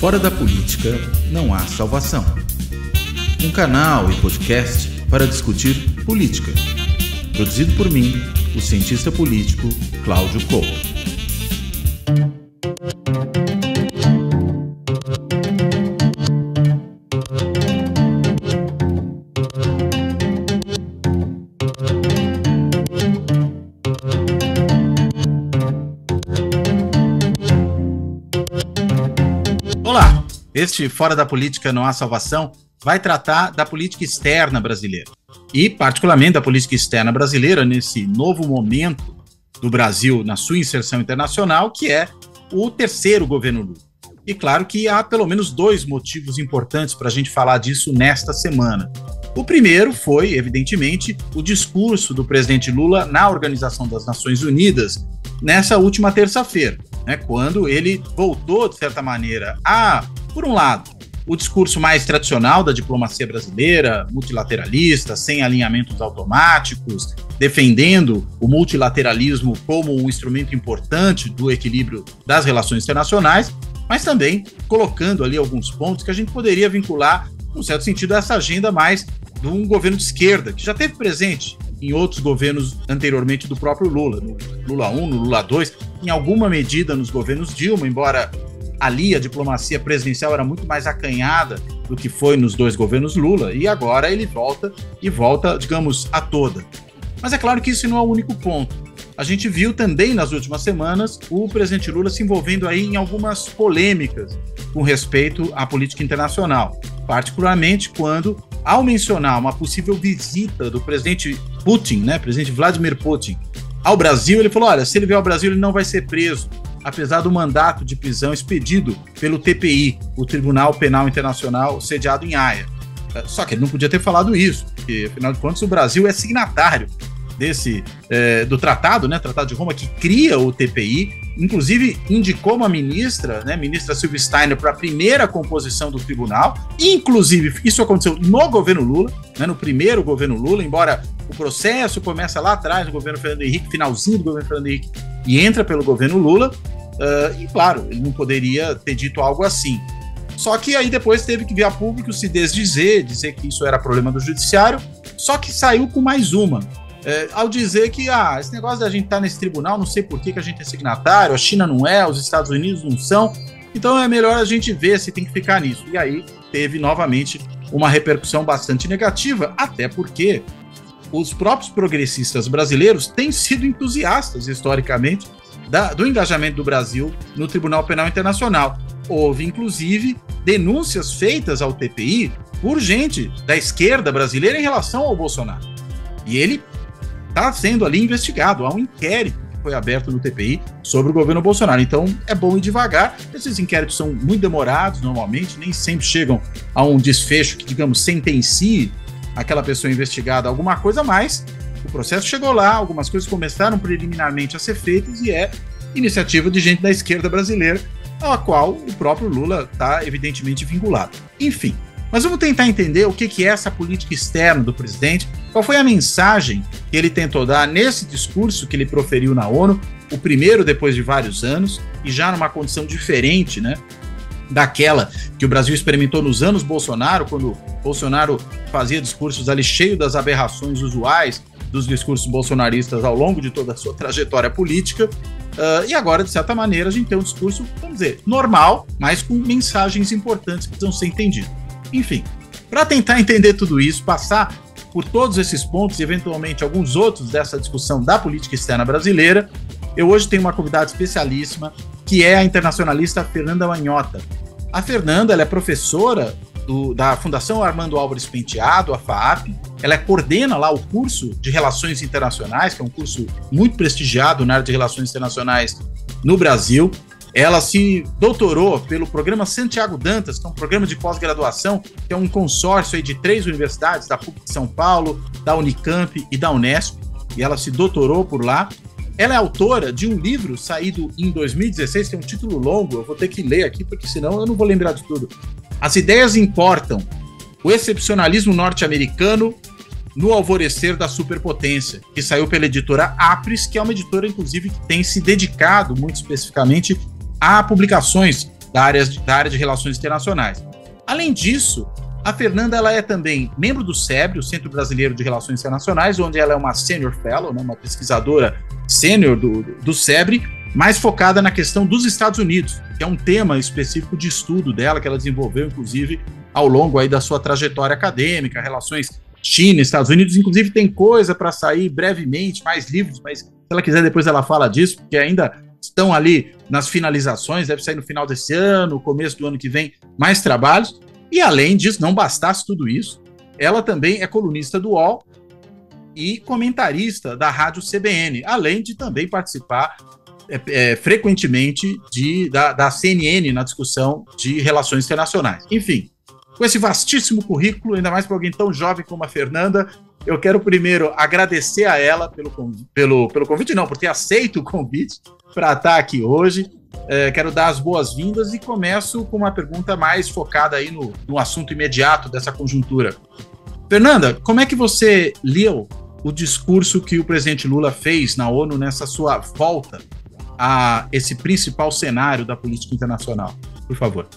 Fora da política não há salvação. Um canal e podcast para discutir política. Produzido por mim, o cientista político Cláudio Couto. Este Fora da Política Não Há Salvação vai tratar da política externa brasileira. E, particularmente, da política externa brasileira nesse novo momento do Brasil na sua inserção internacional, que é o terceiro governo Lula. E claro que há pelo menos dois motivos importantes para a gente falar disso nesta semana. O primeiro foi, evidentemente, o discurso do presidente Lula na Organização das Nações Unidas, nessa última terça-feira, né, quando ele voltou, de certa maneira, a, por um lado, o discurso mais tradicional da diplomacia brasileira, multilateralista, sem alinhamentos automáticos, defendendo o multilateralismo como um instrumento importante do equilíbrio das relações internacionais, mas também colocando ali alguns pontos que a gente poderia vincular, num certo sentido, a essa agenda mais de um governo de esquerda, que já teve presente em outros governos anteriormente do próprio Lula, no Lula 1, no Lula 2, em alguma medida nos governos Dilma, embora ali a diplomacia presidencial era muito mais acanhada do que foi nos dois governos Lula, e agora ele volta e volta, digamos, a toda. Mas é claro que isso não é o único ponto. A gente viu também nas últimas semanas o presidente Lula se envolvendo aí em algumas polêmicas com respeito à política internacional, particularmente quando ao mencionar uma possível visita do presidente Putin, né, presidente Vladimir Putin, ao Brasil, ele falou: olha, se ele vier ao Brasil, ele não vai ser preso, apesar do mandato de prisão expedido pelo TPI, o Tribunal Penal Internacional sediado em Haia. Só que ele não podia ter falado isso, porque afinal de contas o Brasil é signatário desse é, do tratado, né, Tratado de Roma, que cria o TPI, inclusive indicou uma ministra, né, ministra Silvia Steiner, para a primeira composição do tribunal. Inclusive, isso aconteceu no governo Lula, né, no primeiro governo Lula, embora o processo começa lá atrás, no governo Fernando Henrique, finalzinho do governo Fernando Henrique, e entra pelo governo Lula. Uh, e claro, ele não poderia ter dito algo assim. Só que aí depois teve que vir a público se desdizer, dizer que isso era problema do judiciário. Só que saiu com mais uma, é, ao dizer que ah, esse negócio da gente estar tá nesse tribunal, não sei por que, que a gente é signatário, a China não é, os Estados Unidos não são, então é melhor a gente ver se tem que ficar nisso. E aí teve novamente uma repercussão bastante negativa, até porque os próprios progressistas brasileiros têm sido entusiastas historicamente da, do engajamento do Brasil no Tribunal Penal Internacional. Houve, inclusive, denúncias feitas ao TPI por gente da esquerda brasileira em relação ao Bolsonaro. E ele está sendo ali investigado, há um inquérito foi aberto no TPI sobre o governo Bolsonaro. Então é bom ir devagar. Esses inquéritos são muito demorados normalmente, nem sempre chegam a um desfecho que, digamos, sentencie aquela pessoa investigada alguma coisa, mas o processo chegou lá, algumas coisas começaram preliminarmente a ser feitas e é iniciativa de gente da esquerda brasileira, a qual o próprio Lula está evidentemente vinculado. Enfim, mas vamos tentar entender o que, é essa política externa do presidente, qual foi a mensagem que ele tentou dar nesse discurso que ele proferiu na ONU, o primeiro depois de vários anos, e já numa condição diferente, né? Daquela que o Brasil experimentou nos anos Bolsonaro, quando Bolsonaro fazia discursos ali cheio das aberrações usuais dos discursos bolsonaristas ao longo de toda a sua trajetória política. Uh, e agora, de certa maneira, a gente tem um discurso, vamos dizer, normal, mas com mensagens importantes que precisam ser entendidas. Enfim, para tentar entender tudo isso, passar por todos esses pontos e eventualmente alguns outros dessa discussão da política externa brasileira, eu hoje tenho uma convidada especialíssima, que é a internacionalista Fernanda Manhota. A Fernanda é professora do, da Fundação Armando Álvares Penteado, a FAAP. Ela é, coordena lá o curso de Relações Internacionais, que é um curso muito prestigiado na área de Relações Internacionais no Brasil. Ela se doutorou pelo programa Santiago Dantas, que é um programa de pós-graduação, que é um consórcio de três universidades, da PUC de São Paulo, da Unicamp e da Unesp, e ela se doutorou por lá. Ela é autora de um livro saído em 2016, que é um título longo, eu vou ter que ler aqui, porque senão eu não vou lembrar de tudo. As ideias importam. O excepcionalismo norte-americano no alvorecer da superpotência, que saiu pela editora Apris, que é uma editora, inclusive, que tem se dedicado muito especificamente a publicações da área, de, da área de relações internacionais. Além disso, a Fernanda ela é também membro do SEBRE, o Centro Brasileiro de Relações Internacionais, onde ela é uma senior fellow, né, uma pesquisadora sênior do, do SEBRE, mais focada na questão dos Estados Unidos, que é um tema específico de estudo dela, que ela desenvolveu, inclusive, ao longo aí da sua trajetória acadêmica, relações China, Estados Unidos, inclusive tem coisa para sair brevemente, mais livros, mas se ela quiser depois ela fala disso, porque ainda estão ali nas finalizações, deve sair no final desse ano, começo do ano que vem, mais trabalhos. E além disso, não bastasse tudo isso, ela também é colunista do UOL e comentarista da rádio CBN, além de também participar é, é, frequentemente de, da, da CNN na discussão de relações internacionais. Enfim, com esse vastíssimo currículo, ainda mais para alguém tão jovem como a Fernanda, eu quero primeiro agradecer a ela pelo, pelo, pelo convite, não, por ter aceito o convite, para estar tá aqui hoje. É, quero dar as boas-vindas e começo com uma pergunta mais focada aí no, no assunto imediato dessa conjuntura. Fernanda, como é que você leu o discurso que o presidente Lula fez na ONU nessa sua volta a esse principal cenário da política internacional? Por favor.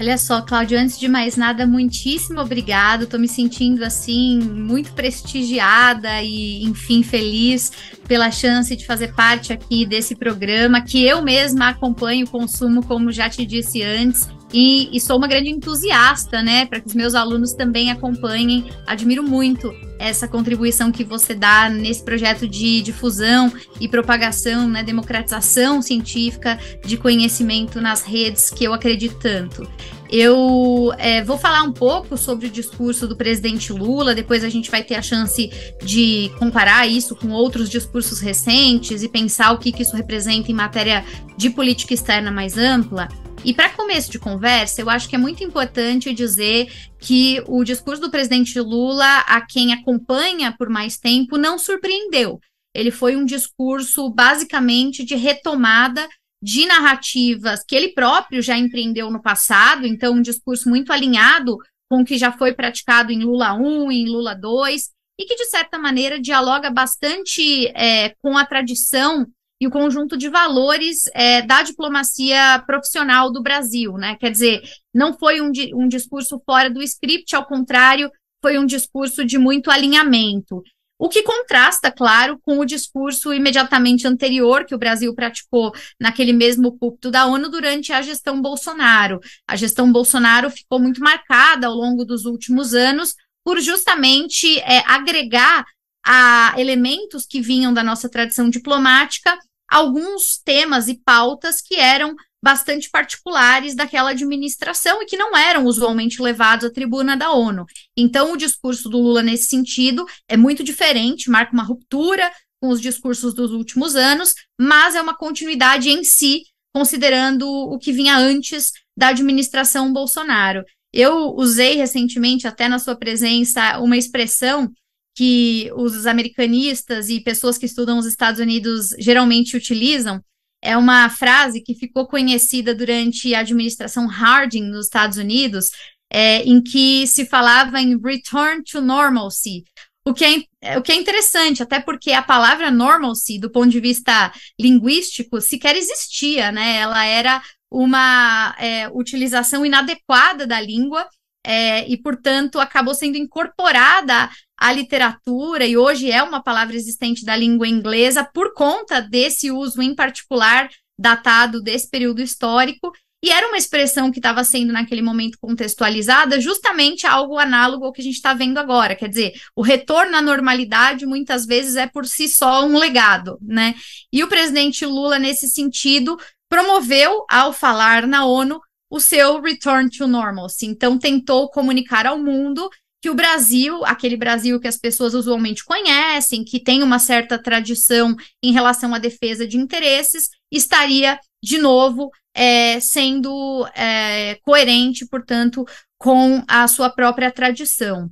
Olha só, Cláudio, antes de mais nada, muitíssimo obrigado. Estou me sentindo assim muito prestigiada e, enfim, feliz pela chance de fazer parte aqui desse programa que eu mesma acompanho, o consumo, como já te disse antes. E, e, sou uma grande entusiasta, né, para que os meus alunos também acompanhem. Admiro muito essa contribuição que você dá nesse projeto de difusão e propagação, né, democratização científica de conhecimento nas redes que eu acredito tanto. Eu é, vou falar um pouco sobre o discurso do presidente Lula, depois a gente vai ter a chance de comparar isso com outros discursos recentes e pensar o que, que isso representa em matéria de política externa mais ampla. E para começo de conversa, eu acho que é muito importante dizer que o discurso do presidente Lula, a quem acompanha por mais tempo, não surpreendeu. Ele foi um discurso basicamente de retomada de narrativas que ele próprio já empreendeu no passado, então um discurso muito alinhado com o que já foi praticado em Lula 1, em Lula 2, e que, de certa maneira, dialoga bastante é, com a tradição e o conjunto de valores é, da diplomacia profissional do Brasil, né? Quer dizer, não foi um, di um discurso fora do script, ao contrário, foi um discurso de muito alinhamento. O que contrasta, claro, com o discurso imediatamente anterior que o Brasil praticou naquele mesmo púlpito da ONU durante a gestão Bolsonaro. A gestão Bolsonaro ficou muito marcada ao longo dos últimos anos por justamente é, agregar a elementos que vinham da nossa tradição diplomática alguns temas e pautas que eram bastante particulares daquela administração e que não eram usualmente levados à tribuna da ONU. Então, o discurso do Lula nesse sentido é muito diferente, marca uma ruptura com os discursos dos últimos anos, mas é uma continuidade em si, considerando o que vinha antes da administração Bolsonaro. Eu usei recentemente, até na sua presença, uma expressão que os americanistas e pessoas que estudam os Estados Unidos geralmente utilizam, é uma frase que ficou conhecida durante a administração Harding nos Estados Unidos, é, em que se falava em return to normalcy, o que, é, é o que é interessante, até porque a palavra normalcy, do ponto de vista linguístico, sequer existia, né? Ela era uma é, utilização inadequada da língua é, e, portanto, acabou sendo incorporada à literatura e hoje é uma palavra existente da língua inglesa por conta desse uso em particular datado desse período histórico. E era uma expressão que estava sendo, naquele momento, contextualizada, justamente algo análogo ao que a gente está vendo agora. Quer dizer, o retorno à normalidade muitas vezes é por si só um legado, né? E o presidente Lula, nesse sentido, promoveu, ao falar na ONU, o seu return to normalcy. Assim. Então, tentou comunicar ao mundo que o Brasil, aquele Brasil que as pessoas usualmente conhecem, que tem uma certa tradição em relação à defesa de interesses, estaria de novo é, sendo é, coerente, portanto, com a sua própria tradição.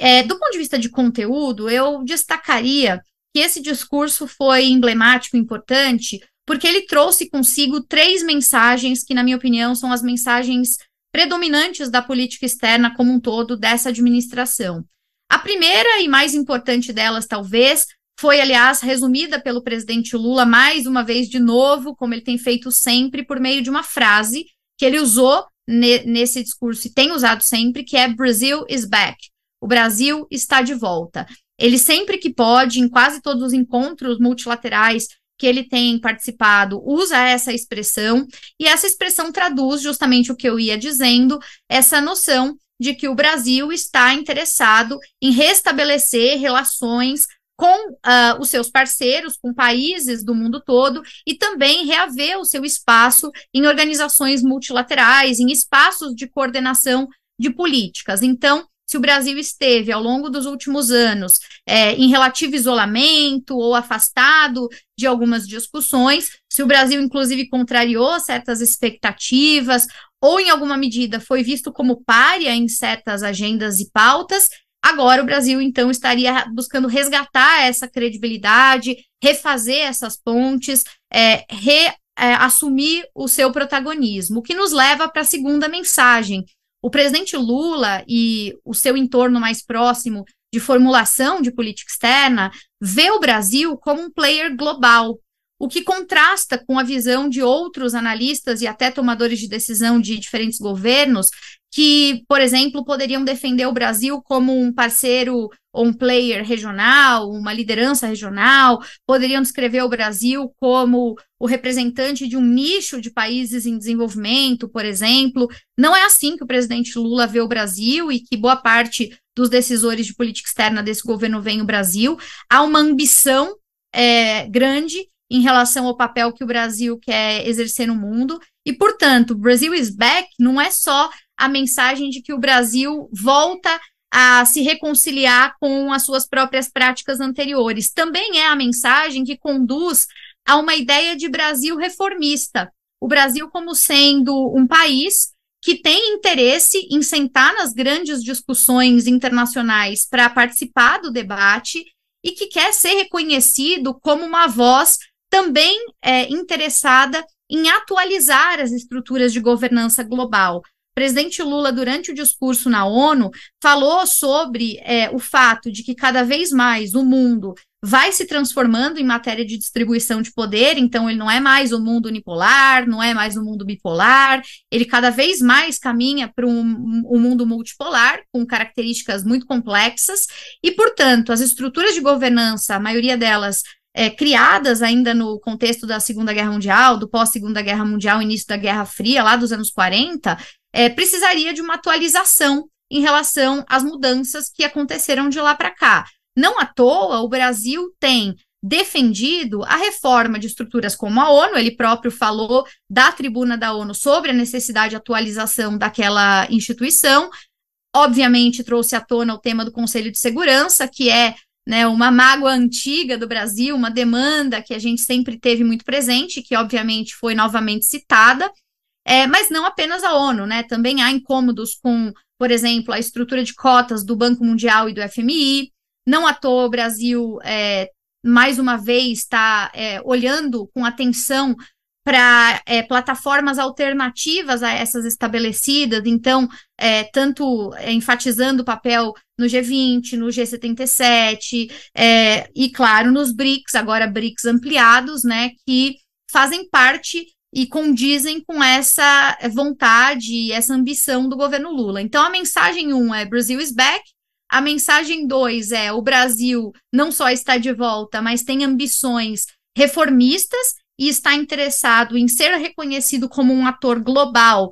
É, do ponto de vista de conteúdo, eu destacaria que esse discurso foi emblemático, importante, porque ele trouxe consigo três mensagens que, na minha opinião, são as mensagens predominantes da política externa como um todo dessa administração. A primeira e mais importante delas, talvez, foi, aliás, resumida pelo presidente Lula mais uma vez de novo, como ele tem feito sempre, por meio de uma frase que ele usou ne nesse discurso e tem usado sempre, que é Brazil is back. O Brasil está de volta. Ele sempre que pode, em quase todos os encontros multilaterais que ele tem participado usa essa expressão, e essa expressão traduz justamente o que eu ia dizendo, essa noção de que o Brasil está interessado em restabelecer relações com uh, os seus parceiros, com países do mundo todo, e também reaver o seu espaço em organizações multilaterais, em espaços de coordenação de políticas. Então, se o Brasil esteve ao longo dos últimos anos é, em relativo isolamento ou afastado de algumas discussões, se o Brasil, inclusive, contrariou certas expectativas ou, em alguma medida, foi visto como párea em certas agendas e pautas, Agora o Brasil, então, estaria buscando resgatar essa credibilidade, refazer essas pontes, é, reassumir é, o seu protagonismo, o que nos leva para a segunda mensagem, o presidente Lula e o seu entorno mais próximo de formulação de política externa vê o Brasil como um player global, o que contrasta com a visão de outros analistas e até tomadores de decisão de diferentes governos, que, por exemplo, poderiam defender o Brasil como um parceiro ou um player regional, uma liderança regional, poderiam descrever o Brasil como o representante de um nicho de países em desenvolvimento, por exemplo. Não é assim que o presidente Lula vê o Brasil e que boa parte dos decisores de política externa desse governo vem o Brasil. Há uma ambição é, grande em relação ao papel que o Brasil quer exercer no mundo. E, portanto, Brasil is back não é só a mensagem de que o Brasil volta a se reconciliar com as suas próprias práticas anteriores. Também é a mensagem que conduz a uma ideia de Brasil reformista. O Brasil como sendo um país que tem interesse em sentar nas grandes discussões internacionais para participar do debate e que quer ser reconhecido como uma voz também é, interessada em atualizar as estruturas de governança global. O presidente Lula, durante o discurso na ONU, falou sobre é, o fato de que cada vez mais o mundo vai se transformando em matéria de distribuição de poder, então ele não é mais o mundo unipolar, não é mais o mundo bipolar, ele cada vez mais caminha para um, um, mundo multipolar, com características muito complexas, e, portanto, as estruturas de governança, a maioria delas é, criadas ainda no contexto da Segunda Guerra Mundial, do pós-Segunda Guerra Mundial, início da Guerra Fria, lá dos anos 40, é, precisaria de uma atualização em relação às mudanças que aconteceram de lá para cá. Não à toa, o Brasil tem defendido a reforma de estruturas como a ONU, ele próprio falou da tribuna da ONU sobre a necessidade de atualização daquela instituição. Obviamente, trouxe à tona o tema do Conselho de Segurança, que é né, uma mágoa antiga do Brasil, uma demanda que a gente sempre teve muito presente, que obviamente foi novamente citada, é, mas não apenas a ONU, né? Também há incômodos com, por exemplo, a estrutura de cotas do Banco Mundial e do FMI. Não à toa o Brasil, é, mais uma vez, está é, olhando com atenção para é, plataformas alternativas a essas estabelecidas, então, é, tanto é, enfatizando o papel no G20, no G77, é, e claro, nos BRICS, agora BRICS ampliados, né, que fazem parte e condizem com essa vontade e essa ambição do governo Lula. Então, a mensagem 1 um é Brasil is back, a mensagem 2 é o Brasil não só está de volta, mas tem ambições reformistas e está interessado em ser reconhecido como um ator global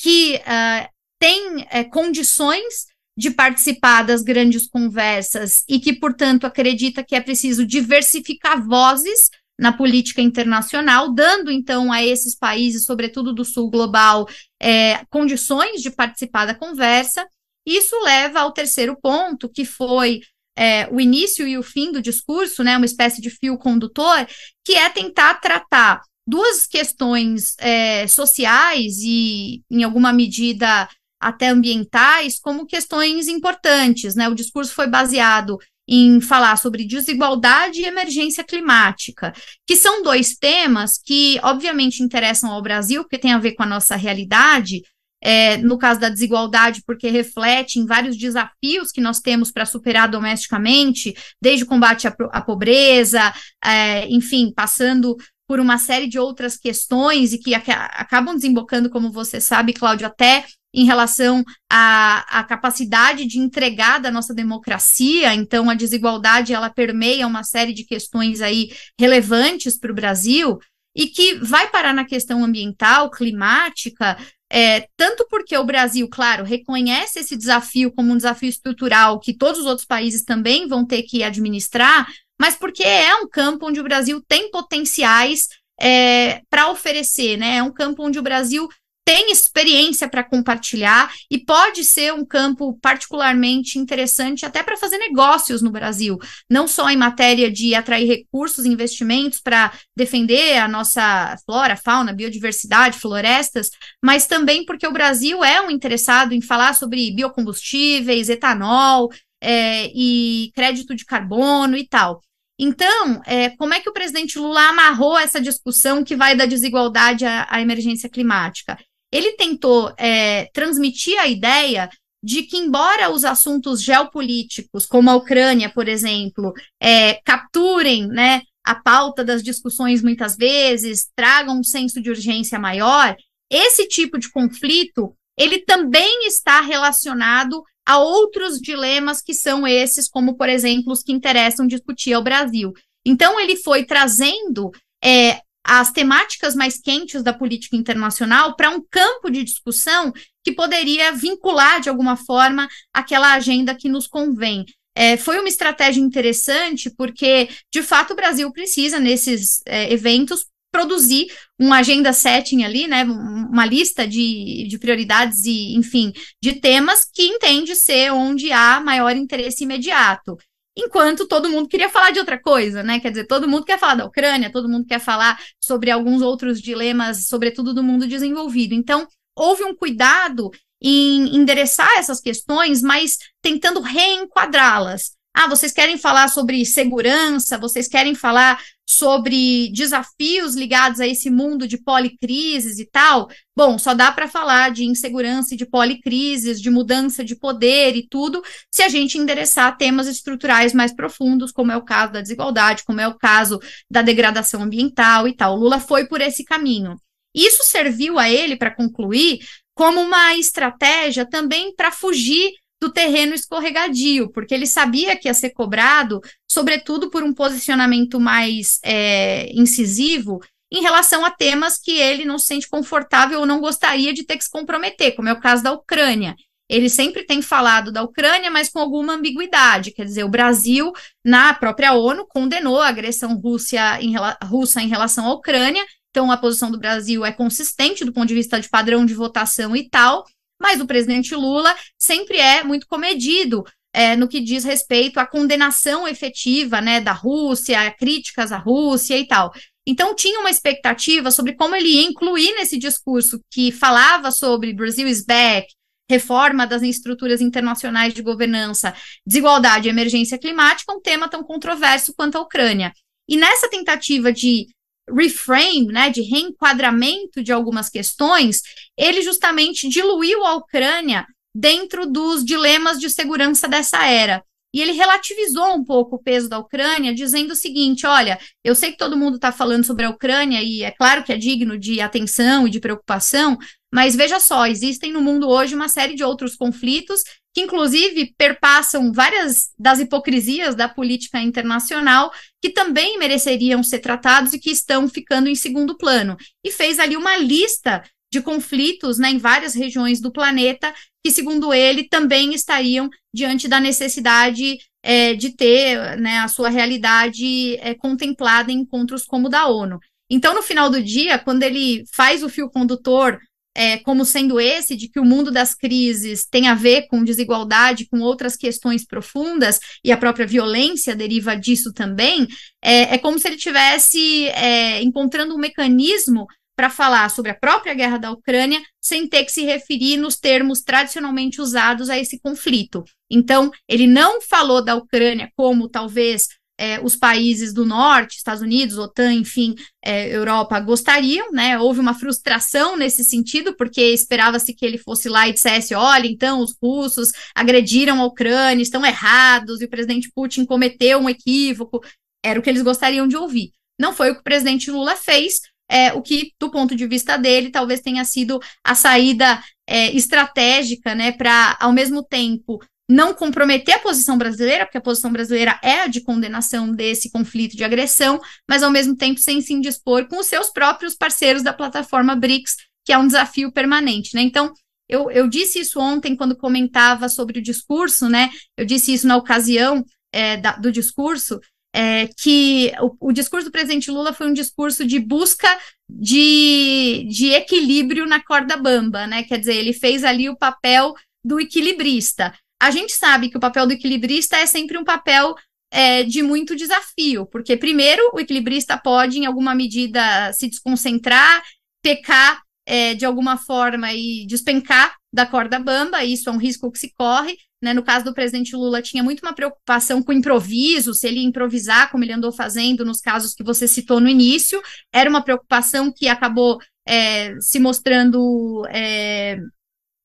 que uh, tem eh, condições de participar das grandes conversas e que, portanto, acredita que é preciso diversificar vozes na política internacional, dando então a esses países, sobretudo do sul global, eh, condições de participar da conversa. Isso leva ao terceiro ponto, que foi é, o início e o fim do discurso, né, uma espécie de fio condutor, que é tentar tratar duas questões é, sociais e, em alguma medida, até ambientais, como questões importantes. Né? O discurso foi baseado em falar sobre desigualdade e emergência climática, que são dois temas que, obviamente, interessam ao Brasil, porque tem a ver com a nossa realidade, é, no caso da desigualdade, porque reflete em vários desafios que nós temos para superar domesticamente, desde o combate à, à pobreza, é, enfim, passando por uma série de outras questões e que ac acabam desembocando, como você sabe, Cláudio, até em relação à, à, capacidade de entregar da nossa democracia. Então, a desigualdade ela permeia uma série de questões aí relevantes para o Brasil e que vai parar na questão ambiental, climática, é, tanto porque o Brasil, claro, reconhece esse desafio como um desafio estrutural que todos os outros países também vão ter que administrar, mas porque é um campo onde o Brasil tem potenciais é, para oferecer, né? É um campo onde o Brasil tem experiência para compartilhar e pode ser um campo particularmente interessante até para fazer negócios no Brasil, não só em matéria de atrair recursos e investimentos para defender a nossa flora, fauna, biodiversidade, florestas, mas também porque o Brasil é um interessado em falar sobre biocombustíveis, etanol é, e crédito de carbono e tal. Então, é, como é que o presidente Lula amarrou essa discussão que vai da desigualdade à, à emergência climática? ele tentou é, transmitir a ideia de que, embora os assuntos geopolíticos, como a Ucrânia, por exemplo, é, capturem né, a pauta das discussões muitas vezes, tragam um senso de urgência maior, esse tipo de conflito ele também está relacionado a outros dilemas que são esses, como, por exemplo, os que interessam discutir ao Brasil. Então, ele foi trazendo é, as temáticas mais quentes da política internacional para um campo de discussão que poderia vincular de alguma forma aquela agenda que nos convém. É, foi uma estratégia interessante porque, de fato, o Brasil precisa, nesses é, eventos, produzir uma agenda setting ali, né, uma lista de, de prioridades e, enfim, de temas que entende ser onde há maior interesse imediato enquanto todo mundo queria falar de outra coisa, né? Quer dizer, todo mundo quer falar da Ucrânia, todo mundo quer falar sobre alguns outros dilemas, sobretudo do mundo desenvolvido. Então, houve um cuidado em endereçar essas questões, mas tentando reenquadrá-las. Ah, vocês querem falar sobre segurança, vocês querem falar sobre desafios ligados a esse mundo de policrises e tal? Bom, só dá para falar de insegurança e de policrises, de mudança de poder e tudo, se a gente endereçar temas estruturais mais profundos, como é o caso da desigualdade, como é o caso da degradação ambiental e tal. O Lula foi por esse caminho. Isso serviu a ele, para concluir, como uma estratégia também para fugir do terreno escorregadio, porque ele sabia que ia ser cobrado, sobretudo por um posicionamento mais é, incisivo em relação a temas que ele não se sente confortável ou não gostaria de ter que se comprometer, como é o caso da Ucrânia. Ele sempre tem falado da Ucrânia, mas com alguma ambiguidade. Quer dizer, o Brasil, na própria ONU, condenou a agressão Rússia em, russa em relação à Ucrânia. Então, a posição do Brasil é consistente do ponto de vista de padrão de votação e tal. Mas o presidente Lula sempre é muito comedido é, no que diz respeito à condenação efetiva né, da Rússia, críticas à Rússia e tal. Então, tinha uma expectativa sobre como ele ia incluir nesse discurso que falava sobre Brasil is back, reforma das estruturas internacionais de governança, desigualdade e emergência climática, um tema tão controverso quanto a Ucrânia. E nessa tentativa de reframe, né, de reenquadramento de algumas questões, ele justamente diluiu a Ucrânia dentro dos dilemas de segurança dessa era. E ele relativizou um pouco o peso da Ucrânia, dizendo o seguinte: olha, eu sei que todo mundo está falando sobre a Ucrânia, e é claro que é digno de atenção e de preocupação, mas veja só, existem no mundo hoje uma série de outros conflitos que inclusive perpassam várias das hipocrisias da política internacional, que também mereceriam ser tratados e que estão ficando em segundo plano. E fez ali uma lista de conflitos né, em várias regiões do planeta, que, segundo ele, também estariam diante da necessidade é, de ter né, a sua realidade é, contemplada em encontros como o da ONU. Então, no final do dia, quando ele faz o fio condutor é, como sendo esse, de que o mundo das crises tem a ver com desigualdade, com outras questões profundas, e a própria violência deriva disso também, é, é como se ele tivesse é, encontrando um mecanismo para falar sobre a própria guerra da Ucrânia sem ter que se referir nos termos tradicionalmente usados a esse conflito. Então, ele não falou da Ucrânia como talvez é, os países do norte, Estados Unidos, OTAN, enfim, é, Europa, gostariam, né? Houve uma frustração nesse sentido, porque esperava-se que ele fosse lá e dissesse: olha, então os russos agrediram a Ucrânia, estão errados, e o presidente Putin cometeu um equívoco. Era o que eles gostariam de ouvir. Não foi o que o presidente Lula fez, é, o que, do ponto de vista dele, talvez tenha sido a saída é, estratégica, né, para, ao mesmo tempo, não comprometer a posição brasileira, porque a posição brasileira é a de condenação desse conflito de agressão, mas ao mesmo tempo sem se indispor com os seus próprios parceiros da plataforma BRICS, que é um desafio permanente, né? Então, eu, eu disse isso ontem quando comentava sobre o discurso, né? Eu disse isso na ocasião é, da, do discurso, é, que o, o, discurso do presidente Lula foi um discurso de busca de, de equilíbrio na corda bamba, né? Quer dizer, ele fez ali o papel do equilibrista. A gente sabe que o papel do equilibrista é sempre um papel é, de muito desafio, porque, primeiro, o equilibrista pode, em alguma medida, se desconcentrar, pecar é, de alguma forma e despencar da corda bamba, isso é um risco que se corre. Né? No caso do presidente Lula, tinha muito uma preocupação com o improviso, se ele improvisar, como ele andou fazendo nos casos que você citou no início, era uma preocupação que acabou é, se mostrando é,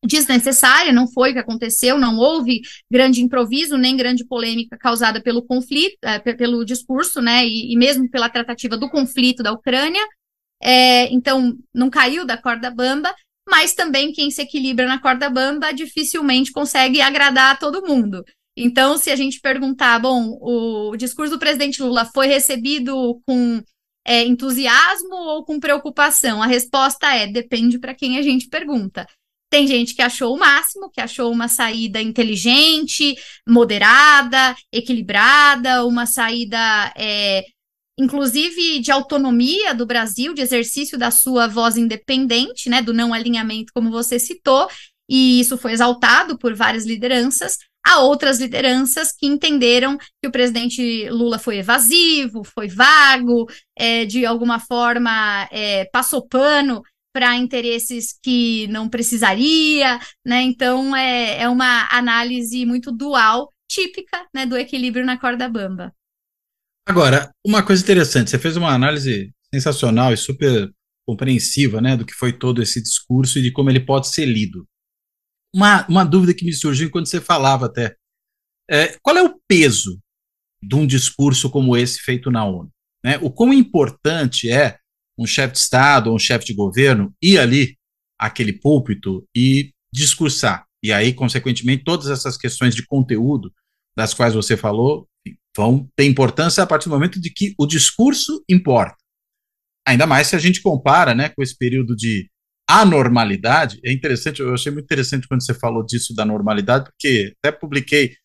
desnecessária, não foi o que aconteceu, não houve grande improviso nem grande polêmica causada pelo conflito, eh, pelo discurso, né, e, e mesmo pela tratativa do conflito da Ucrânia. É, então, não caiu da corda bamba, mas também quem se equilibra na corda bamba dificilmente consegue agradar a todo mundo. Então, se a gente perguntar, bom, o, o discurso do presidente Lula foi recebido com é, entusiasmo ou com preocupação? A resposta é depende para quem a gente pergunta. Tem gente que achou o máximo, que achou uma saída inteligente, moderada, equilibrada, uma saída, é, inclusive, de autonomia do Brasil, de exercício da sua voz independente, né, do não alinhamento, como você citou, e isso foi exaltado por várias lideranças. Há outras lideranças que entenderam que o presidente Lula foi evasivo, foi vago, é, de alguma forma é, passou pano para interesses que não precisaria, né? Então é, é uma análise muito dual, típica né, do equilíbrio na corda bamba. Agora, uma coisa interessante, você fez uma análise sensacional e super compreensiva né, do que foi todo esse discurso e de como ele pode ser lido. Uma, uma dúvida que me surgiu quando você falava até. É, qual é o peso de um discurso como esse feito na ONU? Né? O quão importante é um chefe de Estado ou um chefe de governo ir ali aquele púlpito e discursar. E aí, consequentemente, todas essas questões de conteúdo das quais você falou vão ter importância a partir do momento de que o discurso importa. Ainda mais se a gente compara né, com esse período de anormalidade. É interessante, eu achei muito interessante quando você falou disso da normalidade, porque até publiquei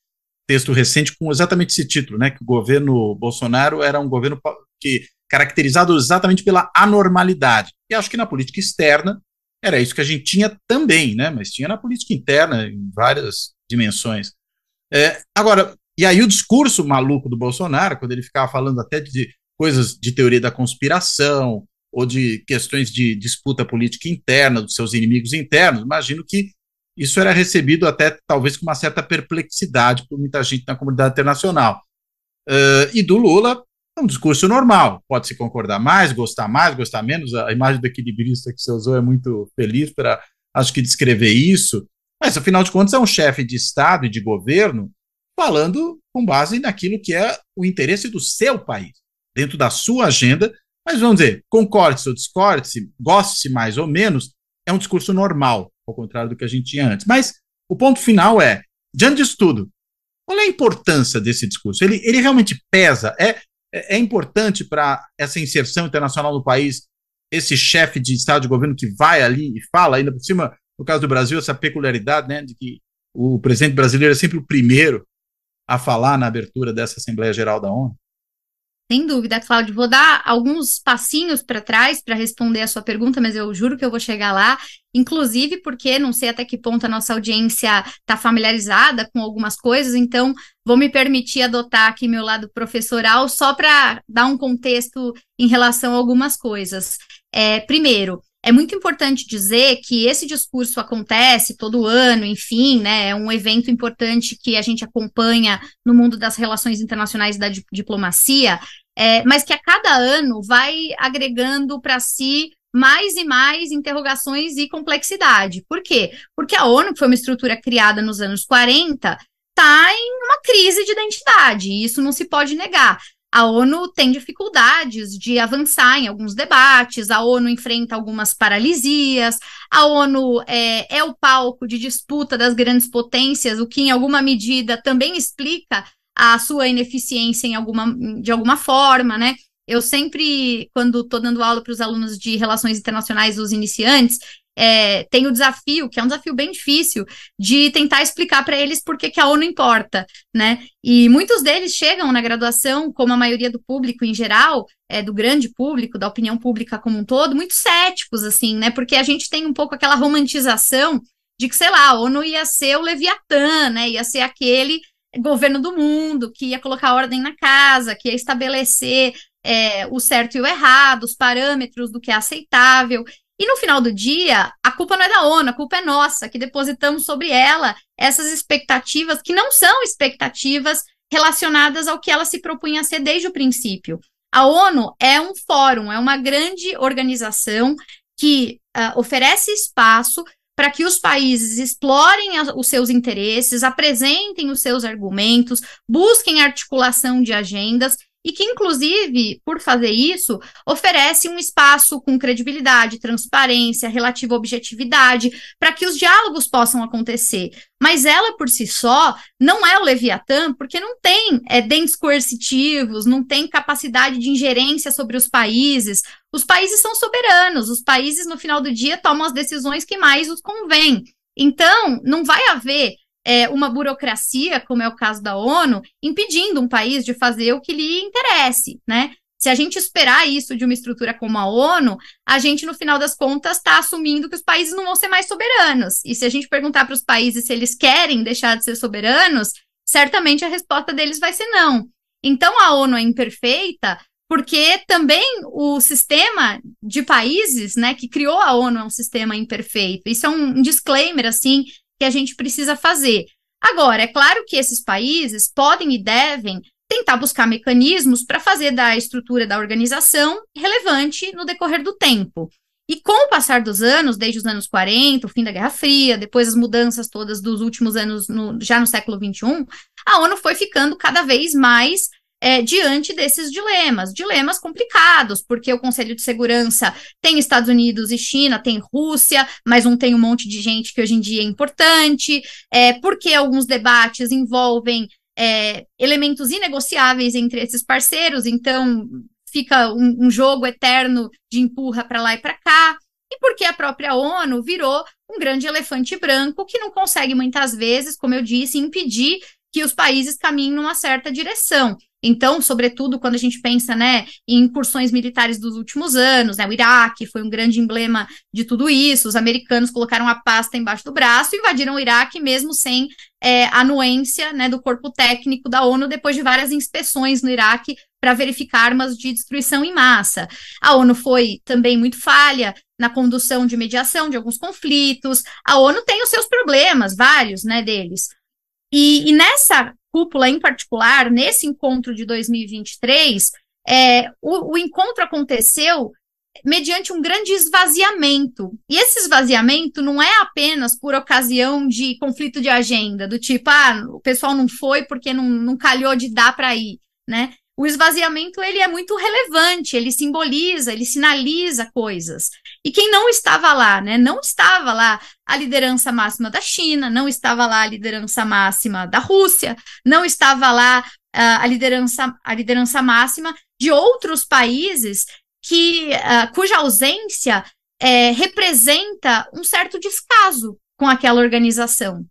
texto recente com exatamente esse título, né, que o governo Bolsonaro era um governo que caracterizado exatamente pela anormalidade. E acho que na política externa era isso que a gente tinha também, né? Mas tinha na política interna, em várias dimensões. É, agora, e aí o discurso maluco do Bolsonaro, quando ele ficava falando até de coisas de teoria da conspiração, ou de questões de disputa política interna, dos seus inimigos internos, imagino que isso era recebido até talvez com uma certa perplexidade por muita gente na comunidade internacional. Uh, e do Lula, é um discurso normal. Pode se concordar mais, gostar mais, gostar menos. A imagem do equilibrista que você usou é muito feliz para, acho que, descrever isso. Mas, afinal de contas, é um chefe de Estado e de governo falando com base naquilo que é o interesse do seu país, dentro da sua agenda. Mas vamos dizer, concorde-se ou discorde-se, goste-se mais ou menos, é um discurso normal, ao contrário do que a gente tinha antes. Mas o ponto final é, diante disso tudo, qual é a importância desse discurso? Ele, ele realmente pesa? É, é, é importante para essa inserção internacional no país esse chefe de Estado de governo que vai ali e fala, ainda por cima, no caso do Brasil, essa peculiaridade né, de que o presidente brasileiro é sempre o primeiro a falar na abertura dessa Assembleia Geral da ONU? Sem dúvida, Cláudio. Vou dar alguns passinhos para trás para responder a sua pergunta, mas eu juro que eu vou chegar lá inclusive porque não sei até que ponto a nossa audiência está familiarizada com algumas coisas, então vou me permitir adotar aqui meu lado professoral só para dar um contexto em relação a algumas coisas. É, primeiro, é muito importante dizer que esse discurso acontece todo ano, enfim, né? É um evento importante que a gente acompanha no mundo das relações internacionais da diplomacia, é, mas que a cada ano vai agregando para si mais e mais interrogações e complexidade. Por quê? Porque a ONU, que foi uma estrutura criada nos anos 40, está em uma crise de identidade, e isso não se pode negar. A ONU tem dificuldades de avançar em alguns debates, a ONU enfrenta algumas paralisias, a ONU é, é o palco de disputa das grandes potências, o que em alguma medida também explica a sua ineficiência em alguma, de alguma forma, né? eu sempre, quando estou dando aula para os alunos de relações internacionais, os iniciantes, é, tem o desafio, que é um desafio bem difícil, de tentar explicar para eles por que, que a ONU importa, né? E muitos deles chegam na graduação, como a maioria do público em geral, é, do grande público, da opinião pública como um todo, muito céticos, assim, né? Porque a gente tem um pouco aquela romantização de que, sei lá, a ONU ia ser o Leviatã, né? Ia ser aquele governo do mundo que ia colocar ordem na casa, que ia estabelecer é, o certo e o errado, os parâmetros do que é aceitável. E no final do dia, a culpa não é da ONU, a culpa é nossa, que depositamos sobre ela essas expectativas que não são expectativas relacionadas ao que ela se propunha a ser desde o princípio. A ONU é um fórum, é uma grande organização que uh, oferece espaço para que os países explorem a, os seus interesses, apresentem os seus argumentos, busquem articulação de agendas e que, inclusive, por fazer isso, oferece um espaço com credibilidade, transparência, relativa objetividade, para que os diálogos possam acontecer. Mas ela, por si só, não é o Leviatã, porque não tem é, dentes coercitivos, não tem capacidade de ingerência sobre os países. Os países são soberanos, os países, no final do dia, tomam as decisões que mais os convém. Então, não vai haver é, uma burocracia, como é o caso da ONU, impedindo um país de fazer o que lhe interesse, né? Se a gente esperar isso de uma estrutura como a ONU, a gente, no final das contas, está assumindo que os países não vão ser mais soberanos. E se a gente perguntar para os países se eles querem deixar de ser soberanos, certamente a resposta deles vai ser não. Então a ONU é imperfeita, porque também o sistema de países, né, que criou a ONU é um sistema imperfeito. Isso é um disclaimer assim que a gente precisa fazer. Agora, é claro que esses países podem e devem tentar buscar mecanismos para fazer da estrutura da organização relevante no decorrer do tempo. E com o passar dos anos, desde os anos 40, o fim da Guerra Fria, depois as mudanças todas dos últimos anos, no, já no século XXI, a ONU foi ficando cada vez mais é, diante desses dilemas, dilemas complicados, porque o Conselho de Segurança tem Estados Unidos e China, tem Rússia, mas não tem um monte de gente que hoje em dia é importante, é, porque alguns debates envolvem é, elementos inegociáveis entre esses parceiros, então fica um, um jogo eterno de empurra para lá e para cá, e porque a própria ONU virou um grande elefante branco que não consegue muitas vezes, como eu disse, impedir que os países caminhem numa certa direção. Então, sobretudo quando a gente pensa, né, em incursões militares dos últimos anos, né, o Iraque foi um grande emblema de tudo isso. Os americanos colocaram a pasta embaixo do braço e invadiram o Iraque mesmo sem é, anuência, né, do corpo técnico da ONU depois de várias inspeções no Iraque para verificar armas de destruição em massa. A ONU foi também muito falha na condução de mediação de alguns conflitos. A ONU tem os seus problemas, vários, né, deles. E, e nessa cúpula em particular, nesse encontro de 2023, é, o, o encontro aconteceu mediante um grande esvaziamento. E esse esvaziamento não é apenas por ocasião de conflito de agenda, do tipo, ah, o pessoal não foi porque não, não calhou de dar para ir, né? o esvaziamento ele é muito relevante, ele simboliza, ele sinaliza coisas. E quem não estava lá, né? Não estava lá a liderança máxima da China, não estava lá a liderança máxima da Rússia, não estava lá uh, a liderança a liderança máxima de outros países que uh, cuja ausência é, representa um certo descaso com aquela organização.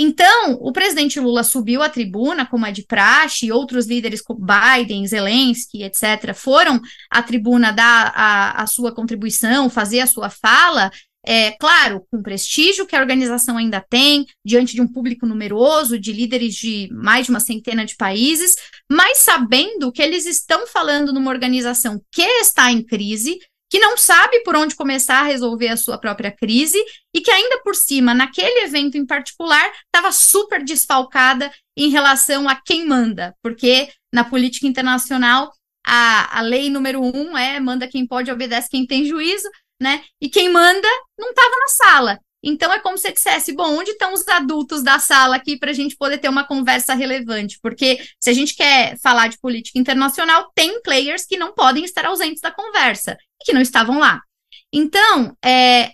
Então, o presidente Lula subiu à tribuna, como é de praxe, e outros líderes como Biden, Zelensky, etc., foram à tribuna dar a, a sua contribuição, fazer a sua fala, é, claro, com o prestígio que a organização ainda tem, diante de um público numeroso, de líderes de mais de uma centena de países, mas sabendo que eles estão falando numa organização que está em crise, que não sabe por onde começar a resolver a sua própria crise e que ainda por cima, naquele evento em particular, estava super desfalcada em relação a quem manda, porque na política internacional a, a lei número um é manda quem pode, obedece quem tem juízo, né? E quem manda não estava na sala. Então é como se dissesse, bom, onde estão os adultos da sala aqui para a gente poder ter uma conversa relevante? Porque se a gente quer falar de política internacional, tem players que não podem estar ausentes da conversa que não estavam lá. Então, é,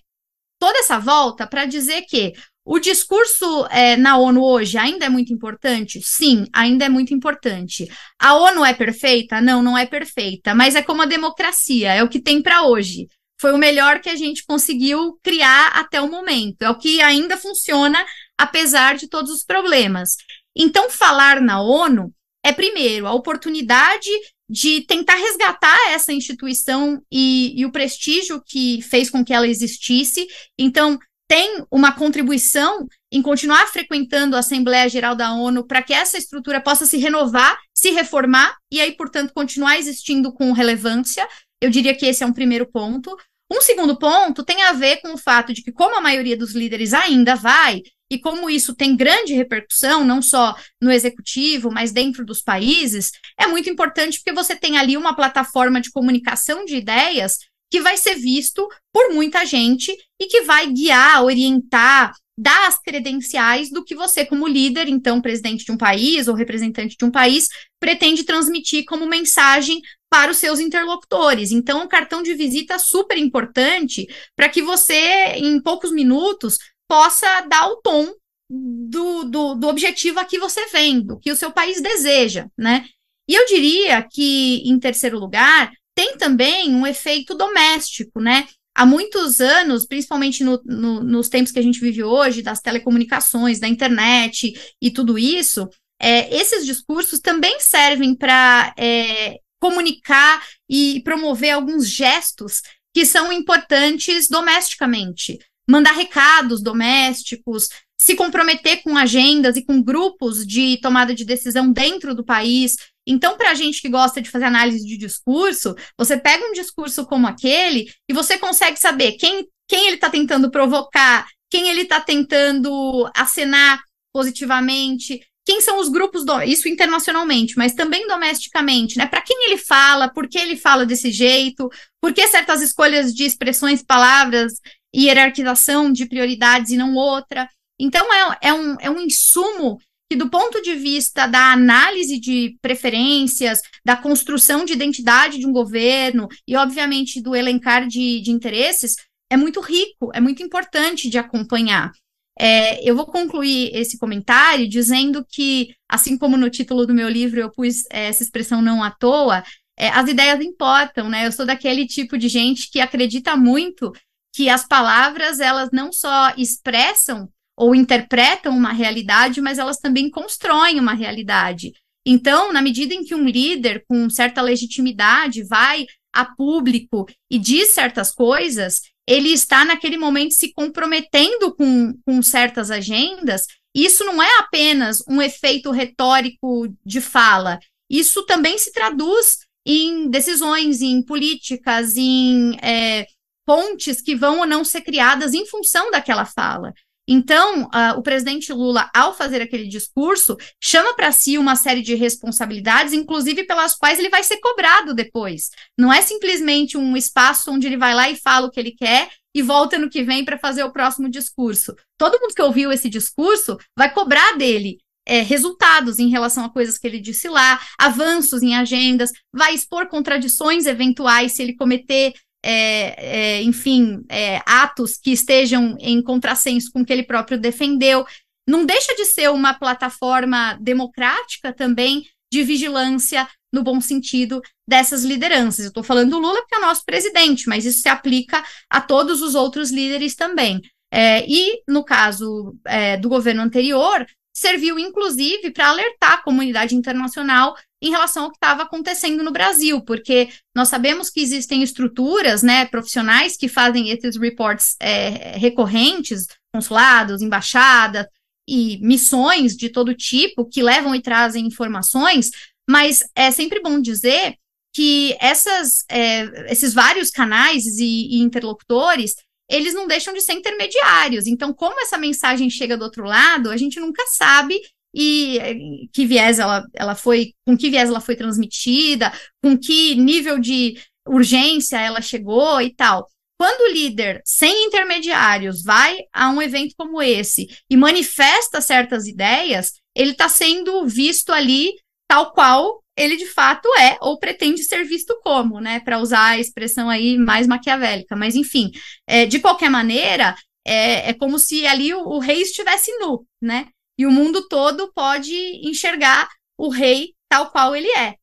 toda essa volta para dizer que o discurso é, na ONU hoje ainda é muito importante? Sim, ainda é muito importante. A ONU é perfeita? Não, não é perfeita, mas é como a democracia, é o que tem para hoje. Foi o melhor que a gente conseguiu criar até o momento, é o que ainda funciona, apesar de todos os problemas. Então, falar na ONU é, primeiro, a oportunidade de tentar resgatar essa instituição e, e o prestígio que fez com que ela existisse. Então, tem uma contribuição em continuar frequentando a Assembleia Geral da ONU para que essa estrutura possa se renovar, se reformar e aí, portanto, continuar existindo com relevância. Eu diria que esse é um primeiro ponto. Um segundo ponto tem a ver com o fato de que, como a maioria dos líderes ainda vai e como isso tem grande repercussão, não só no executivo, mas dentro dos países, é muito importante porque você tem ali uma plataforma de comunicação de ideias que vai ser visto por muita gente e que vai guiar, orientar, dar as credenciais do que você, como líder, então presidente de um país ou representante de um país, pretende transmitir como mensagem para os seus interlocutores. Então, o cartão de visita é super importante para que você, em poucos minutos, possa dar o tom do, do, do objetivo a que você vem, do que o seu país deseja, né? E eu diria que, em terceiro lugar, tem também um efeito doméstico, né? Há muitos anos, principalmente no, no, nos tempos que a gente vive hoje, das telecomunicações, da internet e tudo isso, é, esses discursos também servem para é, comunicar e promover alguns gestos que são importantes domesticamente mandar recados domésticos, se comprometer com agendas e com grupos de tomada de decisão dentro do país. Então, para a gente que gosta de fazer análise de discurso, você pega um discurso como aquele e você consegue saber quem, quem ele está tentando provocar, quem ele está tentando acenar positivamente, quem são os grupos, do, isso internacionalmente, mas também domesticamente, né? Para quem ele fala, por que ele fala desse jeito, por que certas escolhas de expressões, palavras hierarquização de prioridades e não outra. Então, é, é, um, é um insumo que, do ponto de vista da análise de preferências, da construção de identidade de um governo e, obviamente, do elencar de, de interesses, é muito rico, é muito importante de acompanhar. É, eu vou concluir esse comentário dizendo que, assim como no título do meu livro eu pus é, essa expressão não à toa, é, as ideias importam, né? Eu sou daquele tipo de gente que acredita muito que as palavras elas não só expressam ou interpretam uma realidade, mas elas também constroem uma realidade. Então, na medida em que um líder com certa legitimidade vai a público e diz certas coisas, ele está naquele momento se comprometendo com, com certas agendas. Isso não é apenas um efeito retórico de fala, isso também se traduz em decisões, em políticas, em é, pontes que vão ou não ser criadas em função daquela fala. Então, uh, o presidente Lula, ao fazer aquele discurso, chama para si uma série de responsabilidades, inclusive pelas quais ele vai ser cobrado depois. Não é simplesmente um espaço onde ele vai lá e fala o que ele quer e volta no que vem para fazer o próximo discurso. Todo mundo que ouviu esse discurso vai cobrar dele é, resultados em relação a coisas que ele disse lá, avanços em agendas, vai expor contradições eventuais se ele cometer é, é, enfim, é, atos que estejam em contrassenso com o que ele próprio defendeu. Não deixa de ser uma plataforma democrática também de vigilância no bom sentido dessas lideranças. Eu estou falando do Lula porque é o nosso presidente, mas isso se aplica a todos os outros líderes também. É, e no caso é, do governo anterior, serviu inclusive para alertar a comunidade internacional em relação ao que estava acontecendo no Brasil, porque nós sabemos que existem estruturas, né, profissionais que fazem esses reports é, recorrentes, consulados, embaixadas e missões de todo tipo que levam e trazem informações, mas é sempre bom dizer que essas, é, esses vários canais e, e interlocutores eles não deixam de ser intermediários. Então, como essa mensagem chega do outro lado, a gente nunca sabe e que viés ela, ela foi, com que viés ela foi transmitida, com que nível de urgência ela chegou e tal. Quando o líder, sem intermediários, vai a um evento como esse e manifesta certas ideias, ele está sendo visto ali tal qual ele de fato é ou pretende ser visto como, né? Para usar a expressão aí mais maquiavélica. Mas, enfim, é, de qualquer maneira, é, é como se ali o, o, rei estivesse nu, né? E o mundo todo pode enxergar o rei tal qual ele é.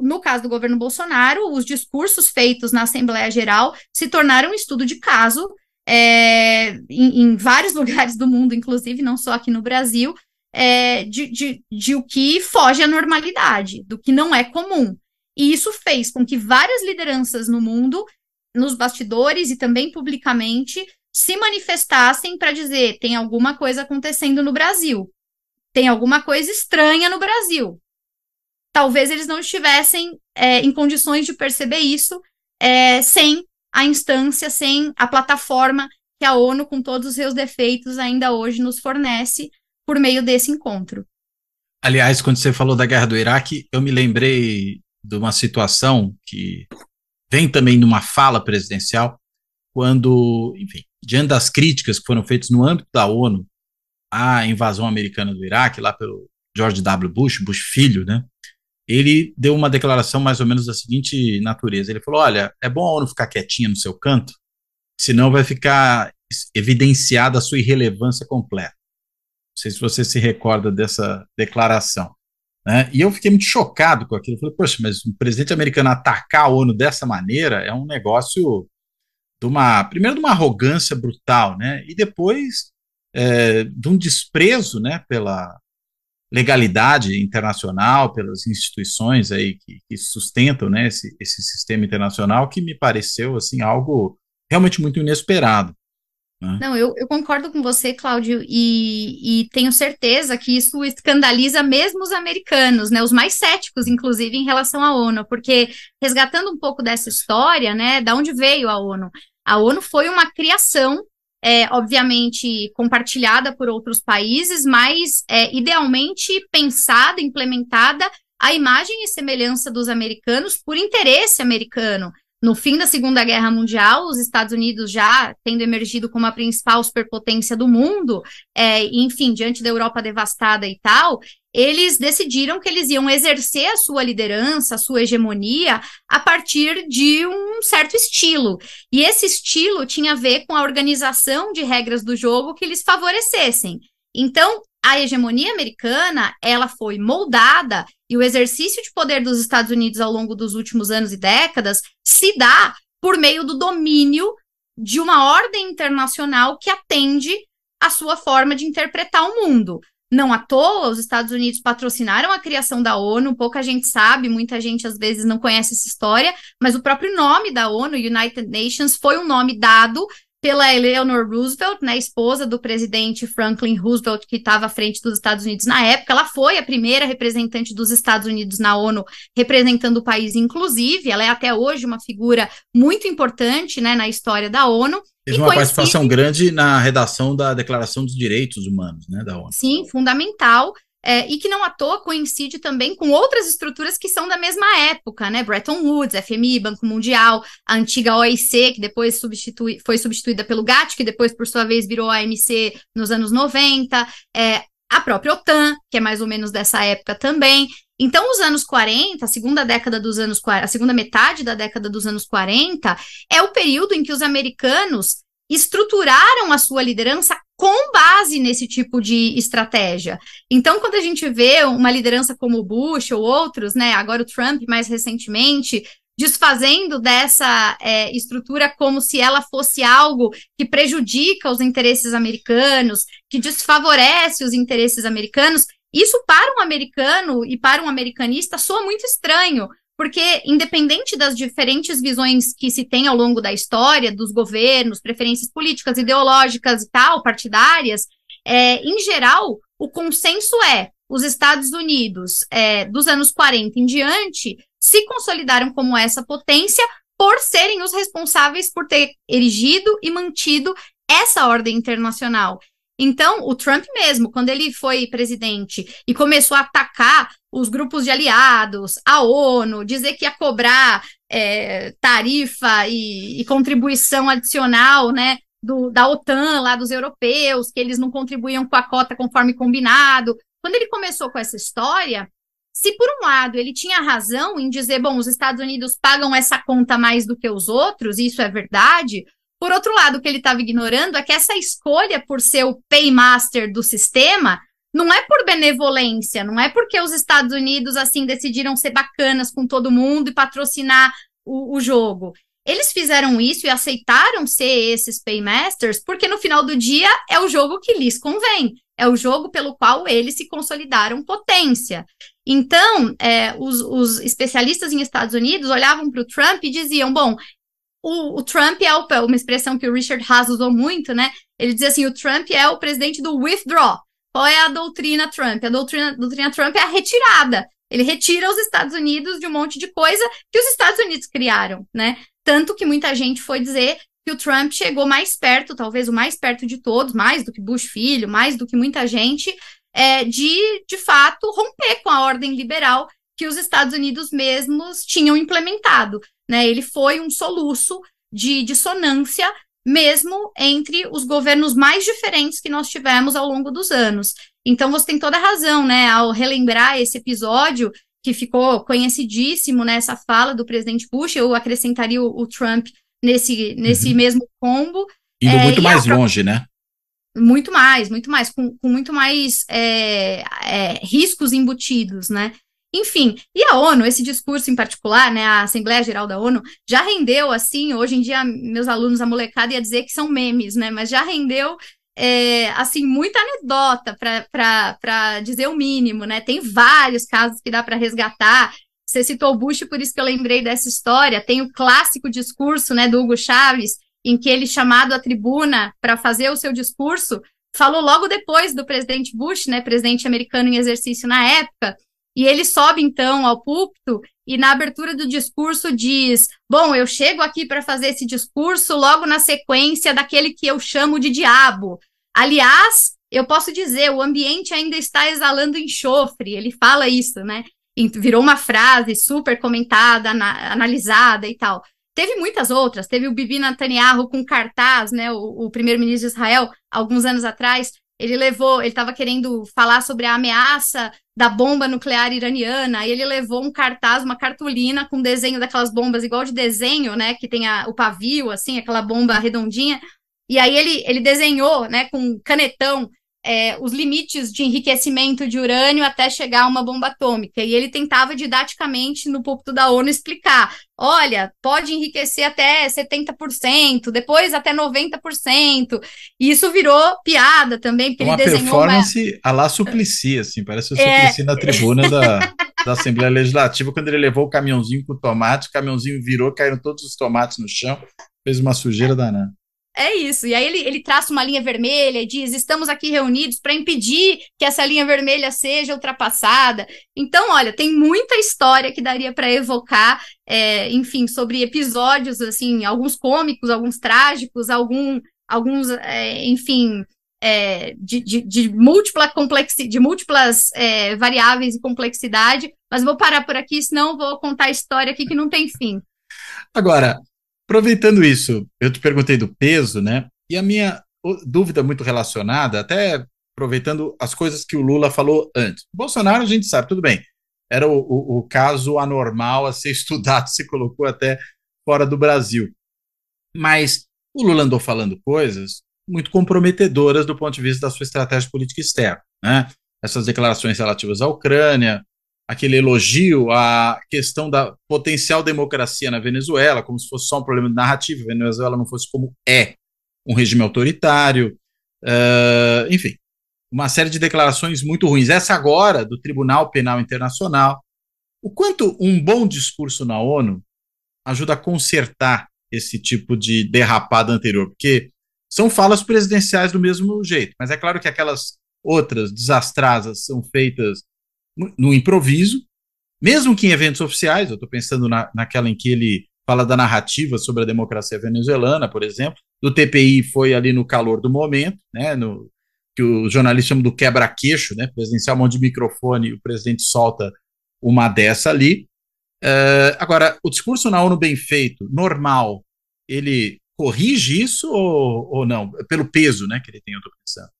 No caso do governo Bolsonaro, os discursos feitos na Assembleia Geral se tornaram um estudo de caso é, em, em vários lugares do mundo, inclusive, não só aqui no Brasil, é, de, de, de o que foge à normalidade, do que não é comum. E isso fez com que várias lideranças no mundo, nos bastidores e também publicamente, se manifestassem para dizer: tem alguma coisa acontecendo no Brasil, tem alguma coisa estranha no Brasil. Talvez eles não estivessem é, em condições de perceber isso é, sem a instância, sem a plataforma que a ONU, com todos os seus defeitos, ainda hoje nos fornece por meio desse encontro. Aliás, quando você falou da guerra do Iraque, eu me lembrei de uma situação que vem também numa fala presidencial, quando, enfim, diante das críticas que foram feitas no âmbito da ONU à invasão americana do Iraque, lá pelo George W. Bush, Bush filho, né? Ele deu uma declaração mais ou menos da seguinte natureza. Ele falou: olha, é bom a ONU ficar quietinha no seu canto, senão vai ficar evidenciada a sua irrelevância completa. Não sei se você se recorda dessa declaração. Né? E eu fiquei muito chocado com aquilo. Eu falei, poxa, mas um presidente americano atacar a ONU dessa maneira é um negócio de uma, primeiro, de uma arrogância brutal, né? E depois é, de um desprezo, né, pela legalidade internacional, pelas instituições aí que, que sustentam, né, esse, esse sistema internacional, que me pareceu assim algo realmente muito inesperado. Né? Não, eu, eu, concordo com você, Cláudio, e, e, tenho certeza que isso escandaliza mesmo os americanos, né, os mais céticos, inclusive, em relação à ONU, porque resgatando um pouco dessa história, né, da onde veio a ONU? A ONU foi uma criação é, obviamente compartilhada por outros países, mas é, idealmente pensada, implementada à imagem e semelhança dos americanos por interesse americano. No fim da Segunda Guerra Mundial, os Estados Unidos já tendo emergido como a principal superpotência do mundo, é, enfim, diante da Europa devastada e tal, eles decidiram que eles iam exercer a sua liderança, a sua hegemonia, a partir de um certo estilo. E esse estilo tinha a ver com a organização de regras do jogo que eles favorecessem. Então, a hegemonia americana ela foi moldada e o exercício de poder dos Estados Unidos ao longo dos últimos anos e décadas se dá por meio do domínio de uma ordem internacional que atende à sua forma de interpretar o mundo. Não à toa, os Estados Unidos patrocinaram a criação da ONU, pouca gente sabe, muita gente às vezes não conhece essa história, mas o próprio nome da ONU, United Nations, foi um nome dado pela Eleanor Roosevelt, né, esposa do presidente Franklin Roosevelt, que estava à frente dos Estados Unidos na época. Ela foi a primeira representante dos Estados Unidos na ONU, representando o país, inclusive. Ela é até hoje uma figura muito importante né, na história da ONU. Teve uma participação grande na redação da Declaração dos Direitos Humanos, né, da ONU. Sim, fundamental é, e que não à toa coincide também com outras estruturas que são da mesma época, né? Bretton Woods, FMI, Banco Mundial, a antiga OIC, que depois substitui, foi substituída pelo GATT, que depois, por sua vez, virou AMC nos anos 90, é, a própria OTAN, que é mais ou menos dessa época também. Então, os anos 40, a segunda década dos anos a segunda metade da década dos anos 40 é o período em que os americanos estruturaram a sua liderança com base nesse tipo de estratégia. Então, quando a gente vê uma liderança como o Bush ou outros, né, agora o Trump mais recentemente, desfazendo dessa é, estrutura como se ela fosse algo que prejudica os interesses americanos, que desfavorece os interesses americanos, isso para um americano e para um americanista soa muito estranho, porque, independente das diferentes visões que se tem ao longo da história, dos governos, preferências políticas, ideológicas e tal, partidárias, é, em geral, o consenso é os Estados Unidos, é, dos anos 40 em diante, se consolidaram como essa potência por serem os responsáveis por ter erigido e mantido essa ordem internacional. Então, o Trump mesmo, quando ele foi presidente e começou a atacar os grupos de aliados, a ONU, dizer que ia cobrar é, tarifa e, e, contribuição adicional, né, do, da OTAN, lá dos europeus, que eles não contribuíam com a cota conforme combinado. Quando ele começou com essa história, se por um lado ele tinha razão em dizer, bom, os Estados Unidos pagam essa conta mais do que os outros, e isso é verdade, por outro lado, o que ele estava ignorando é que essa escolha por ser o paymaster do sistema não é por benevolência, não é porque os Estados Unidos assim decidiram ser bacanas com todo mundo e patrocinar o, o, jogo. Eles fizeram isso e aceitaram ser esses paymasters porque no final do dia é o jogo que lhes convém, é o jogo pelo qual eles se consolidaram potência. Então, é, os, os especialistas em Estados Unidos olhavam para o Trump e diziam: bom, o, o Trump é o, uma expressão que o Richard Haas usou muito, né? Ele diz assim: o Trump é o presidente do withdraw. Qual é a doutrina Trump? A doutrina, a doutrina Trump é a retirada. Ele retira os Estados Unidos de um monte de coisa que os Estados Unidos criaram, né? Tanto que muita gente foi dizer que o Trump chegou mais perto, talvez o mais perto de todos, mais do que Bush filho, mais do que muita gente, é, de de fato romper com a ordem liberal que os Estados Unidos mesmos tinham implementado. Né? Ele foi um soluço de dissonância, mesmo entre os governos mais diferentes que nós tivemos ao longo dos anos. Então você tem toda a razão, né? Ao relembrar esse episódio que ficou conhecidíssimo, né? Essa fala do presidente Bush, eu acrescentaria o, o Trump nesse, nesse uhum. mesmo combo. Indo é, muito mais a... longe, né? Muito mais, muito mais, com, com muito mais é, é, riscos embutidos, né? Enfim, e a ONU, esse discurso em particular, né, a Assembleia Geral da ONU, já rendeu, assim, hoje em dia meus alunos, a molecada ia dizer que são memes, né, mas já rendeu, é, assim, muita anedota para dizer o mínimo, né, tem vários casos que dá para resgatar, você citou Bush, por isso que eu lembrei dessa história, tem o clássico discurso, né, do Hugo Chaves, em que ele, chamado à tribuna para fazer o seu discurso, falou logo depois do presidente Bush, né, presidente americano em exercício na época, e ele sobe então ao púlpito e na abertura do discurso diz: Bom, eu chego aqui para fazer esse discurso logo na sequência daquele que eu chamo de diabo. Aliás, eu posso dizer, o ambiente ainda está exalando enxofre. Ele fala isso, né? Virou uma frase super comentada, analisada e tal. Teve muitas outras. Teve o Bibi Netanyahu com cartaz, né? O, o primeiro-ministro de Israel, alguns anos atrás, ele levou, ele estava querendo falar sobre a ameaça da bomba nuclear iraniana, e ele levou um cartaz, uma cartolina com desenho daquelas bombas igual de desenho, né, que tem a, o pavio assim, aquela bomba redondinha. E aí ele, ele desenhou, né, com canetão é, os limites de enriquecimento de urânio até chegar a uma bomba atômica. E ele tentava didaticamente no púlpito da ONU explicar: olha, pode enriquecer até 70%, depois até 90%. E isso virou piada também, porque é uma ele desenhou performance uma... a lá Suplicy, assim, parece o é... na tribuna da, da Assembleia Legislativa, quando ele levou o caminhãozinho com tomate, o caminhãozinho virou, caíram todos os tomates no chão, fez uma sujeira danada. É isso. E aí ele, ele traça uma linha vermelha e diz: estamos aqui reunidos para impedir que essa linha vermelha seja ultrapassada. Então, olha, tem muita história que daria para evocar, é, enfim, sobre episódios, assim, alguns cômicos, alguns trágicos, algum, alguns, é, enfim, é, de, de, de, múltipla complexi de múltiplas é, variáveis e complexidade. Mas vou parar por aqui, senão vou contar a história aqui que não tem fim. Agora, Aproveitando isso, eu te perguntei do peso, né? E a minha dúvida muito relacionada, até aproveitando as coisas que o Lula falou antes. O Bolsonaro, a gente sabe, tudo bem, era o, o, o caso anormal a ser estudado, se colocou até fora do Brasil. Mas o Lula andou falando coisas muito comprometedoras do ponto de vista da sua estratégia política externa. Né? Essas declarações relativas à Ucrânia, aquele elogio à questão da potencial democracia na Venezuela, como se fosse só um problema de narrativa, a Venezuela não fosse como é um regime autoritário, uh, enfim, uma série de declarações muito ruins. Essa agora, do Tribunal Penal Internacional, o quanto um bom discurso na ONU ajuda a consertar esse tipo de derrapada anterior, porque são falas presidenciais do mesmo jeito, mas é claro que aquelas outras desastrosas são feitas no improviso, mesmo que em eventos oficiais, eu estou pensando na, naquela em que ele fala da narrativa sobre a democracia venezuelana, por exemplo, do TPI foi ali no calor do momento, né, no, que os jornalistas chamam do quebra-queixo, né, presidencial mão de microfone, o presidente solta uma dessa ali. Uh, agora, o discurso na ONU bem feito, normal, ele corrige isso ou, ou não? Pelo peso né, que ele tem, eu estou pensando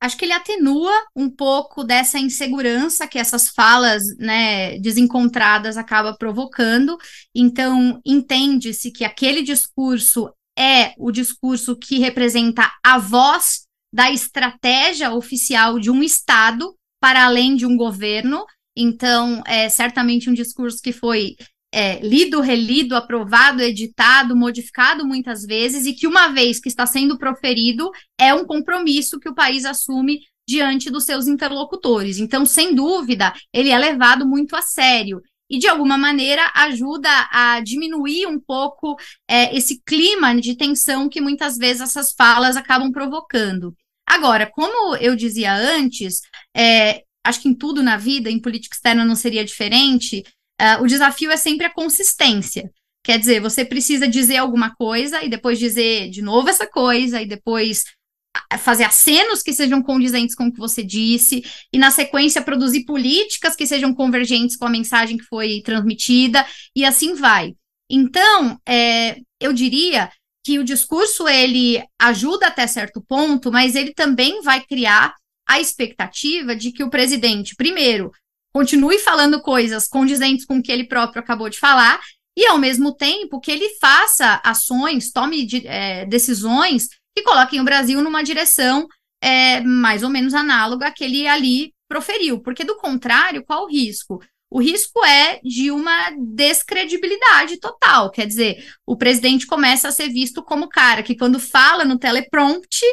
acho que ele atenua um pouco dessa insegurança que essas falas né, desencontradas acaba provocando. Então, entende-se que aquele discurso é o discurso que representa a voz da estratégia oficial de um Estado para além de um governo. Então, é certamente um discurso que foi é, lido, relido, aprovado, editado, modificado muitas vezes, e que uma vez que está sendo proferido, é um compromisso que o país assume diante dos seus interlocutores. Então, sem dúvida, ele é levado muito a sério. E, de alguma maneira, ajuda a diminuir um pouco é, esse clima de tensão que muitas vezes essas falas acabam provocando. Agora, como eu dizia antes, é, acho que em tudo na vida, em política externa não seria diferente, Uh, o desafio é sempre a consistência. Quer dizer, você precisa dizer alguma coisa e depois dizer de novo essa coisa e depois ah, fazer acenos que sejam condizentes com o que você disse e na sequência produzir políticas que sejam convergentes com a mensagem que foi transmitida e assim vai. Então, é, eu diria que o discurso ele ajuda até certo ponto, mas ele também vai criar a expectativa de que o presidente, primeiro, continue falando coisas condizentes com o que ele próprio acabou de falar, e ao mesmo tempo que ele faça ações, tome de, é, decisões que coloquem o Brasil numa direção é, mais ou menos análoga à que ele ali proferiu, porque do contrário, qual o risco? O risco é de uma descredibilidade total, quer dizer, o presidente começa a ser visto como o cara que quando fala no teleprompte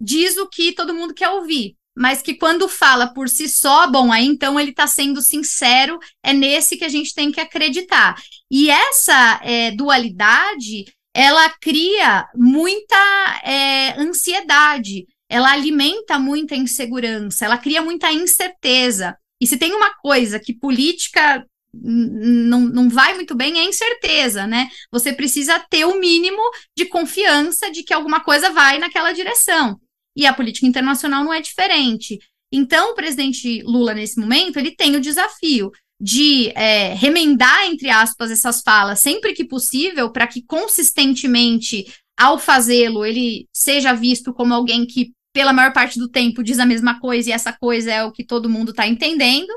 diz o que todo mundo quer ouvir mas que quando fala por si só, bom, aí então ele está sendo sincero, é nesse que a gente tem que acreditar. E essa é, dualidade, ela cria muita é, ansiedade, ela alimenta muita insegurança, ela cria muita incerteza. E se tem uma coisa que política não, não vai muito bem é incerteza, né? Você precisa ter o mínimo de confiança de que alguma coisa vai naquela direção. E a política internacional não é diferente. Então, o presidente Lula, nesse momento, ele tem o desafio de é, remendar, entre aspas, essas falas sempre que possível, para que consistentemente, ao fazê-lo, ele seja visto como alguém que, pela maior parte do tempo, diz a mesma coisa e essa coisa é o que todo mundo está entendendo,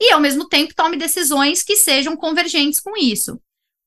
e, ao mesmo tempo, tome decisões que sejam convergentes com isso.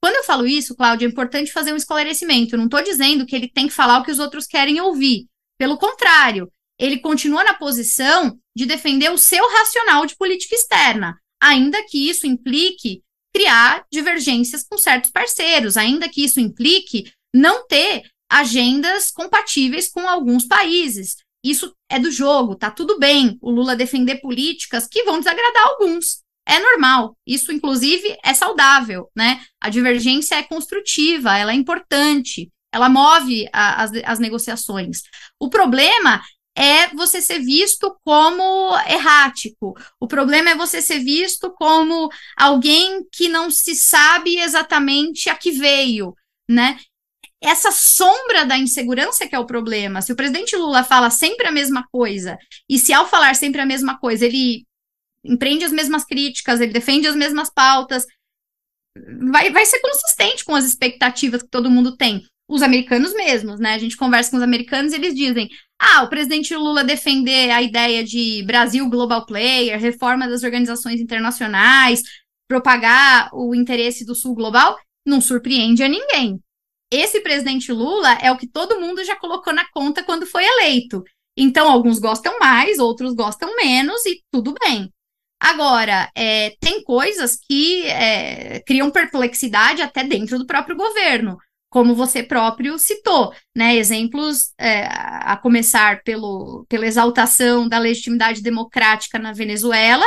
Quando eu falo isso, Cláudia, é importante fazer um esclarecimento. Eu não estou dizendo que ele tem que falar o que os outros querem ouvir. Pelo contrário, ele continua na posição de defender o seu racional de política externa, ainda que isso implique criar divergências com certos parceiros, ainda que isso implique não ter agendas compatíveis com alguns países. Isso é do jogo, tá tudo bem o Lula defender políticas que vão desagradar alguns. É normal. Isso, inclusive, é saudável, né? A divergência é construtiva, ela é importante. Ela move a, as, as negociações. O problema é você ser visto como errático. O problema é você ser visto como alguém que não se sabe exatamente a que veio, né? Essa sombra da insegurança que é o problema. Se o presidente Lula fala sempre a mesma coisa, e se ao falar sempre a mesma coisa, ele empreende as mesmas críticas, ele defende as mesmas pautas, vai, vai ser consistente com as expectativas que todo mundo tem os americanos mesmos, né? A gente conversa com os americanos e eles dizem: ah, o presidente Lula defender a ideia de Brasil global player, reforma das organizações internacionais, propagar o interesse do Sul global, não surpreende a ninguém. Esse presidente Lula é o que todo mundo já colocou na conta quando foi eleito. Então, alguns gostam mais, outros gostam menos, e tudo bem. Agora, é, tem coisas que é, criam perplexidade até dentro do próprio governo como você próprio citou, né? Exemplos é, a começar pelo, pela exaltação da legitimidade democrática na Venezuela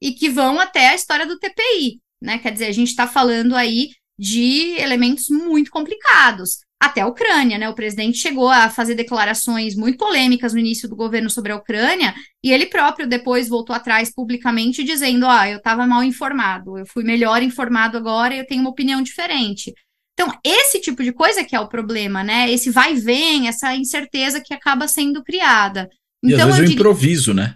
e que vão até a história do TPI, né? Quer dizer, a gente está falando aí de elementos muito complicados. Até a Ucrânia, né? O presidente chegou a fazer declarações muito polêmicas no início do governo sobre a Ucrânia, e ele próprio depois voltou atrás publicamente dizendo: ah, eu estava mal informado, eu fui melhor informado agora e eu tenho uma opinião diferente. Então, esse tipo de coisa que é o problema, né? Esse vai e vem, essa incerteza que acaba sendo criada. Então, e às então, vezes é o improviso, né?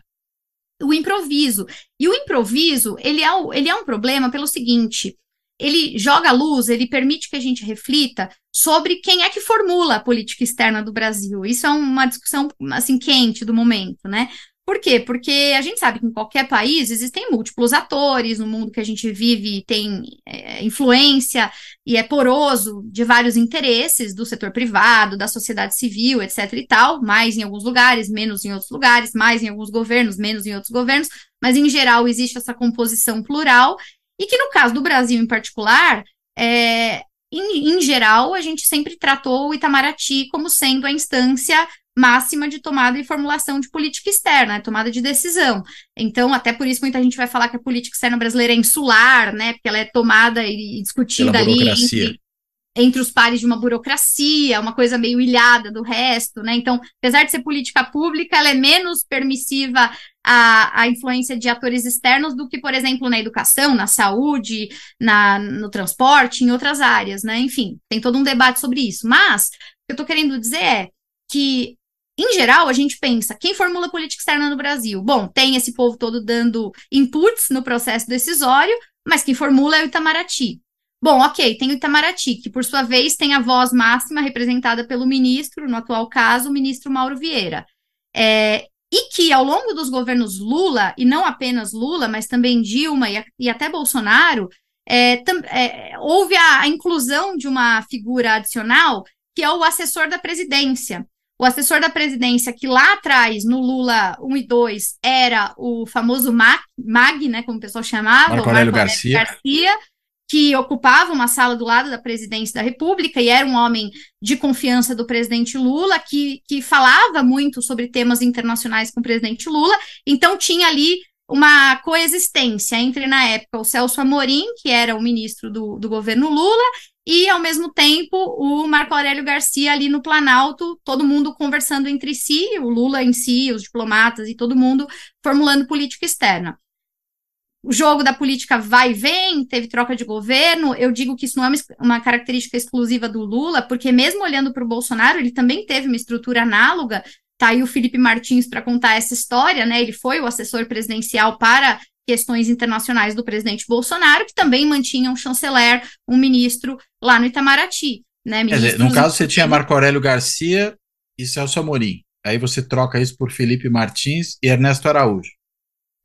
O improviso. E o improviso, ele é, o, ele é um problema pelo seguinte, ele joga a luz, ele permite que a gente reflita sobre quem é que formula a política externa do Brasil. Isso é uma discussão assim quente do momento, né? Por quê? Porque a gente sabe que em qualquer país existem múltiplos atores, no mundo que a gente vive tem é, influência e é poroso de vários interesses do setor privado, da sociedade civil, etc e tal, mais em alguns lugares, menos em outros lugares, mais em alguns governos, menos em outros governos, mas em geral existe essa composição plural e que no caso do Brasil em particular, é, em, em geral, a gente sempre tratou o Itamaraty como sendo a instância máxima de tomada e formulação de política externa, né, tomada de decisão. Então, até por isso muita gente vai falar que a política externa brasileira é insular, né, porque ela é tomada e discutida ali entre, entre, os pares de uma burocracia, uma coisa meio ilhada do resto, né? Então, apesar de ser política pública, ela é menos permissiva à, à influência de atores externos do que, por exemplo, na educação, na saúde, na, no transporte, em outras áreas, né? Enfim, tem todo um debate sobre isso. Mas o que eu estou querendo dizer é que em geral, a gente pensa, quem formula política externa no Brasil? Bom, tem esse povo todo dando inputs no processo decisório, mas quem formula é o Itamaraty. Bom, ok, tem o Itamaraty, que por sua vez tem a voz máxima representada pelo ministro, no atual caso, o ministro Mauro Vieira. É, e que ao longo dos governos Lula, e não apenas Lula, mas também Dilma e, e até Bolsonaro, é, tam, é, houve a, a inclusão de uma figura adicional, que é o assessor da presidência, o assessor da presidência, que lá atrás, no Lula 1 e 2, era o famoso Mag, Mag né, como o pessoal chamava, Marco Aurélio, Marco Aurélio Garcia. Garcia. que ocupava uma sala do lado da presidência da República e era um homem de confiança do presidente Lula, que, que falava muito sobre temas internacionais com o presidente Lula, então tinha ali uma coexistência entre, na época, o Celso Amorim, que era o ministro do, do governo Lula, e, ao mesmo tempo, o Marco Aurélio Garcia ali no Planalto, todo mundo conversando entre si, o Lula em si, os diplomatas e todo mundo formulando política externa. O jogo da política vai e vem, teve troca de governo. Eu digo que isso não é uma característica exclusiva do Lula, porque, mesmo olhando para o Bolsonaro, ele também teve uma estrutura análoga. Tá aí o Felipe Martins para contar essa história, né? Ele foi o assessor presidencial para questões internacionais do presidente Bolsonaro, que também mantinha um chanceler, um ministro lá no Itamaraty. Né, dizer, no caso, você tinha Marco Aurélio Garcia e Celso Amorim. Aí você troca isso por Felipe Martins e Ernesto Araújo.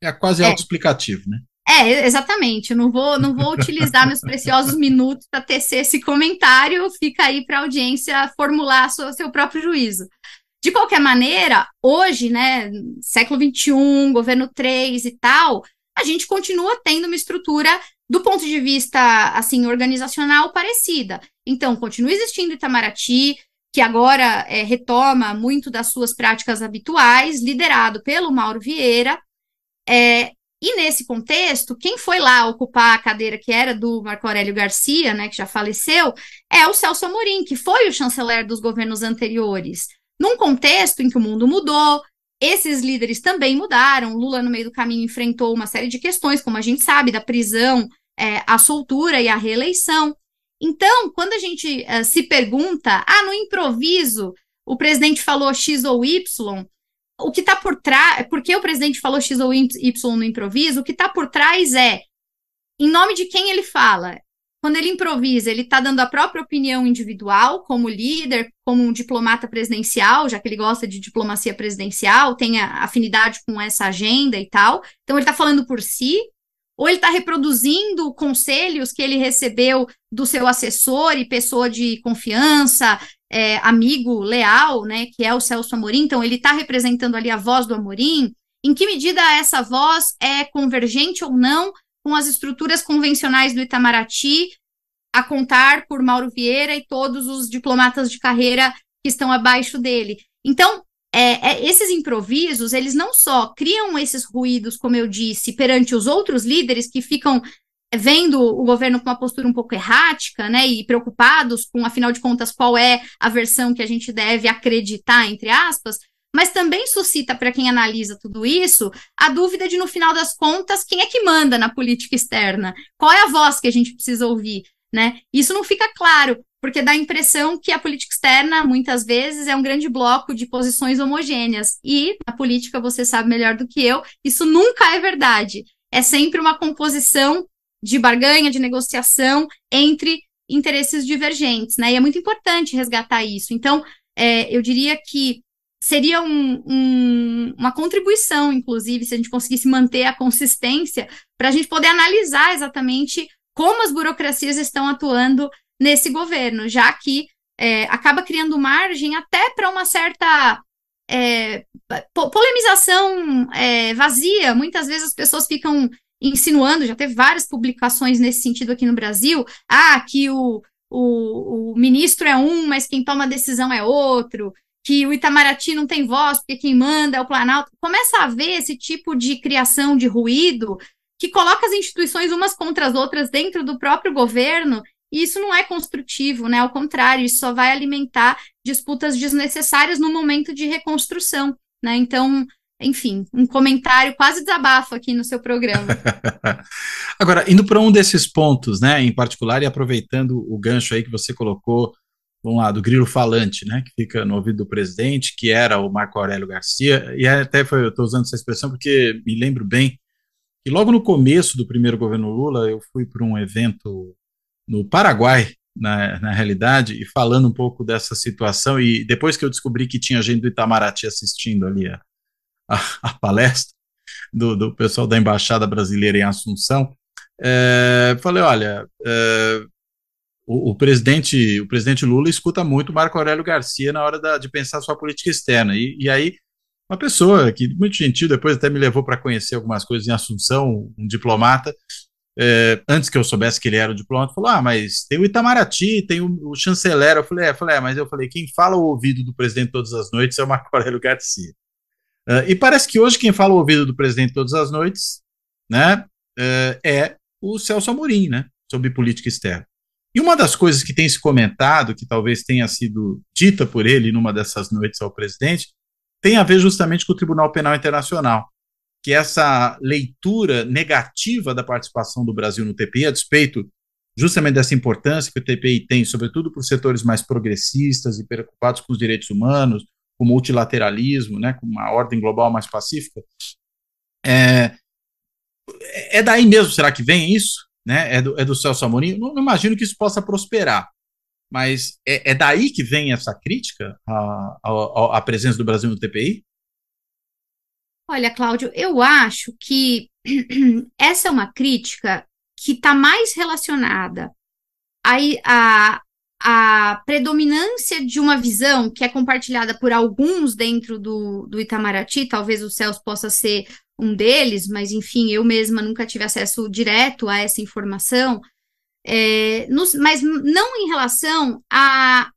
É quase é. autoexplicativo, né? É, exatamente. Eu não vou, não vou utilizar meus preciosos minutos para tecer esse comentário. Fica aí para a audiência formular seu, seu próprio juízo. De qualquer maneira, hoje, né, século XXI, governo 3 e tal, a gente continua tendo uma estrutura do ponto de vista assim organizacional parecida. Então, continua existindo Itamaraty, que agora é, retoma muito das suas práticas habituais, liderado pelo Mauro Vieira. É, e nesse contexto, quem foi lá ocupar a cadeira que era do Marco Aurélio Garcia, né, que já faleceu, é o Celso Amorim, que foi o chanceler dos governos anteriores. Num contexto em que o mundo mudou, esses líderes também mudaram. Lula, no meio do caminho, enfrentou uma série de questões, como a gente sabe, da prisão, é, a soltura e a reeleição. Então, quando a gente é, se pergunta, ah, no improviso, o presidente falou X ou Y, o que está por trás, porque o presidente falou X ou Y no improviso, o que está por trás é em nome de quem ele fala, quando ele improvisa, ele está dando a própria opinião individual, como líder, como um diplomata presidencial, já que ele gosta de diplomacia presidencial, tem afinidade com essa agenda e tal. Então, ele está falando por si, ou ele está reproduzindo conselhos que ele recebeu do seu assessor e pessoa de confiança, é, amigo leal, né, que é o Celso Amorim, então ele está representando ali a voz do Amorim, em que medida essa voz é convergente ou não com as estruturas convencionais do Itamaraty, a contar por Mauro Vieira e todos os diplomatas de carreira que estão abaixo dele. Então, é, é, esses improvisos, eles não só criam esses ruídos, como eu disse, perante os outros líderes que ficam é, vendo o governo com uma postura um pouco errática, né, e preocupados com, afinal de contas, qual é a versão que a gente deve acreditar, entre aspas, mas também suscita para quem analisa tudo isso a dúvida de, no final das contas, quem é que manda na política externa? Qual é a voz que a gente precisa ouvir? Né? Isso não fica claro, porque dá a impressão que a política externa, muitas vezes, é um grande bloco de posições homogêneas. E, na política, você sabe melhor do que eu, isso nunca é verdade. É sempre uma composição de barganha, de negociação entre interesses divergentes, né? E é muito importante resgatar isso. Então, é, eu diria que seria um, um, uma contribuição, inclusive, se a gente conseguisse manter a consistência, para a gente poder analisar exatamente como as burocracias estão atuando nesse governo, já que é, acaba criando margem até para uma certa é, po polemização é, vazia. Muitas vezes as pessoas ficam insinuando, já teve várias publicações nesse sentido aqui no Brasil, ah, que o, o, o ministro é um, mas quem toma a decisão é outro, que o Itamaraty não tem voz, porque quem manda é o Planalto. Começa a ver esse tipo de criação de ruído que coloca as instituições umas contra as outras dentro do próprio governo, e isso não é construtivo, né? Ao contrário, isso só vai alimentar disputas desnecessárias no momento de reconstrução, né? Então, enfim, um comentário quase desabafo aqui no seu programa. Agora, indo para um desses pontos, né, em particular, e aproveitando o gancho aí que você colocou vamos lá, do grilo falante, né, que fica no ouvido do presidente, que era o Marco Aurélio Garcia, e é, até foi, eu estou usando essa expressão porque me lembro bem, que logo no começo do primeiro governo Lula, eu fui para um evento no Paraguai, na, na realidade, e falando um pouco dessa situação, e depois que eu descobri que tinha gente do Itamaraty assistindo ali a, a, a palestra, do, do pessoal da Embaixada Brasileira em Assunção, é, falei, olha, é, o, o, presidente, o presidente Lula escuta muito Marco Aurélio Garcia na hora da, de pensar sua política externa. E, e aí, uma pessoa que, muito gentil, depois até me levou para conhecer algumas coisas em Assunção, um diplomata, é, antes que eu soubesse que ele era um diplomata, falou: Ah, mas tem o Itamaraty, tem o, o chanceler. Eu falei, é, falei, é, mas eu falei, quem fala o ouvido do presidente todas as noites é o Marco Aurélio Garcia. É, e parece que hoje quem fala o ouvido do presidente todas as noites né, é, é o Celso Amorim, né? Sobre política externa. E uma das coisas que tem se comentado, que talvez tenha sido dita por ele numa dessas noites ao presidente, tem a ver justamente com o Tribunal Penal Internacional, que essa leitura negativa da participação do Brasil no TPI, a despeito justamente dessa importância que o TPI tem, sobretudo para os setores mais progressistas e preocupados com os direitos humanos, com o multilateralismo, né, com uma ordem global mais pacífica, é, é daí mesmo, será que vem isso? né? É do, é do Celso Amorim. Não, não imagino que isso possa prosperar. Mas é, é daí que vem essa crítica à, presença do Brasil no TPI? Olha, Cláudio, eu acho que essa é uma crítica que está mais relacionada a, a predominância de uma visão que é compartilhada por alguns dentro do, do Itamaraty, talvez o Celso possa ser um deles, mas enfim, eu mesma nunca tive acesso direto a essa informação, é, nos, mas não em relação à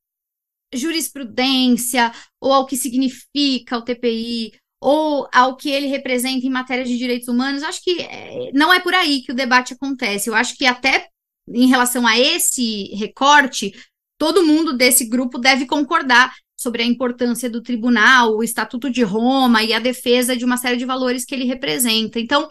jurisprudência ou ao que significa o TPI ou ao que ele representa em matéria de direitos humanos. Acho que é, não é por aí que o debate acontece. Eu acho que até em relação a esse recorte, todo mundo desse grupo deve concordar sobre a importância do tribunal, o Estatuto de Roma e a defesa de uma série de valores que ele representa. Então,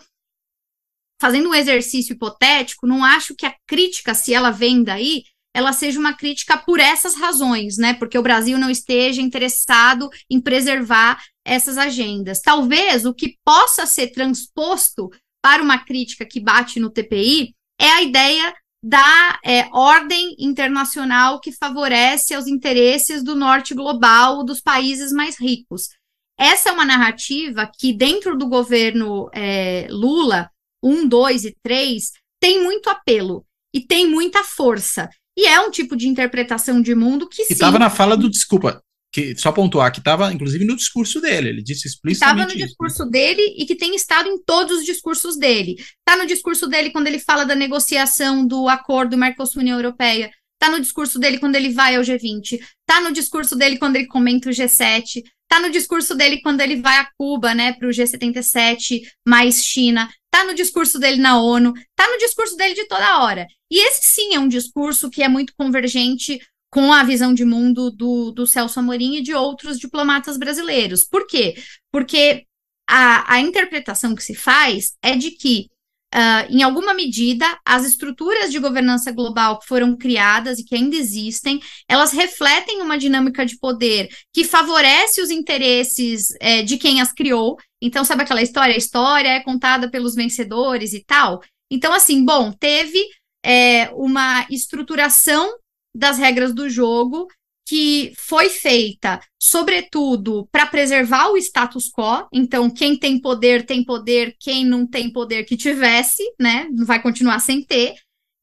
fazendo um exercício hipotético, não acho que a crítica, se ela vem daí, ela seja uma crítica por essas razões, né? Porque o Brasil não esteja interessado em preservar essas agendas. Talvez o que possa ser transposto para uma crítica que bate no TPI é a ideia da é, ordem internacional que favorece os interesses do norte global, dos países mais ricos. Essa é uma narrativa que, dentro do governo é, Lula, 1, 2 e 3, tem muito apelo e tem muita força. E é um tipo de interpretação de mundo que. Estava na fala do, desculpa, que só pontuar que estava inclusive no discurso dele, ele disse explicitamente. Estava no discurso isso. dele e que tem estado em todos os discursos dele. Está no discurso dele quando ele fala da negociação do acordo Mercosul União Europeia. Está no discurso dele quando ele vai ao G20. Está no discurso dele quando ele comenta o G7. Está no discurso dele quando ele vai a Cuba, né, para o G77 mais China. Está no discurso dele na ONU. Está no discurso dele de toda hora. E esse sim é um discurso que é muito convergente com a visão de mundo do, do Celso Amorim e de outros diplomatas brasileiros. Por quê? Porque a, a interpretação que se faz é de que Uh, em alguma medida, as estruturas de governança global que foram criadas e que ainda existem, elas refletem uma dinâmica de poder que favorece os interesses é, de quem as criou. Então, sabe aquela história? A história é contada pelos vencedores e tal. Então, assim, bom, teve é, uma estruturação das regras do jogo que foi feita, sobretudo, para preservar o status quo. Então, quem tem poder tem poder, quem não tem poder que tivesse, né? Vai continuar sem ter.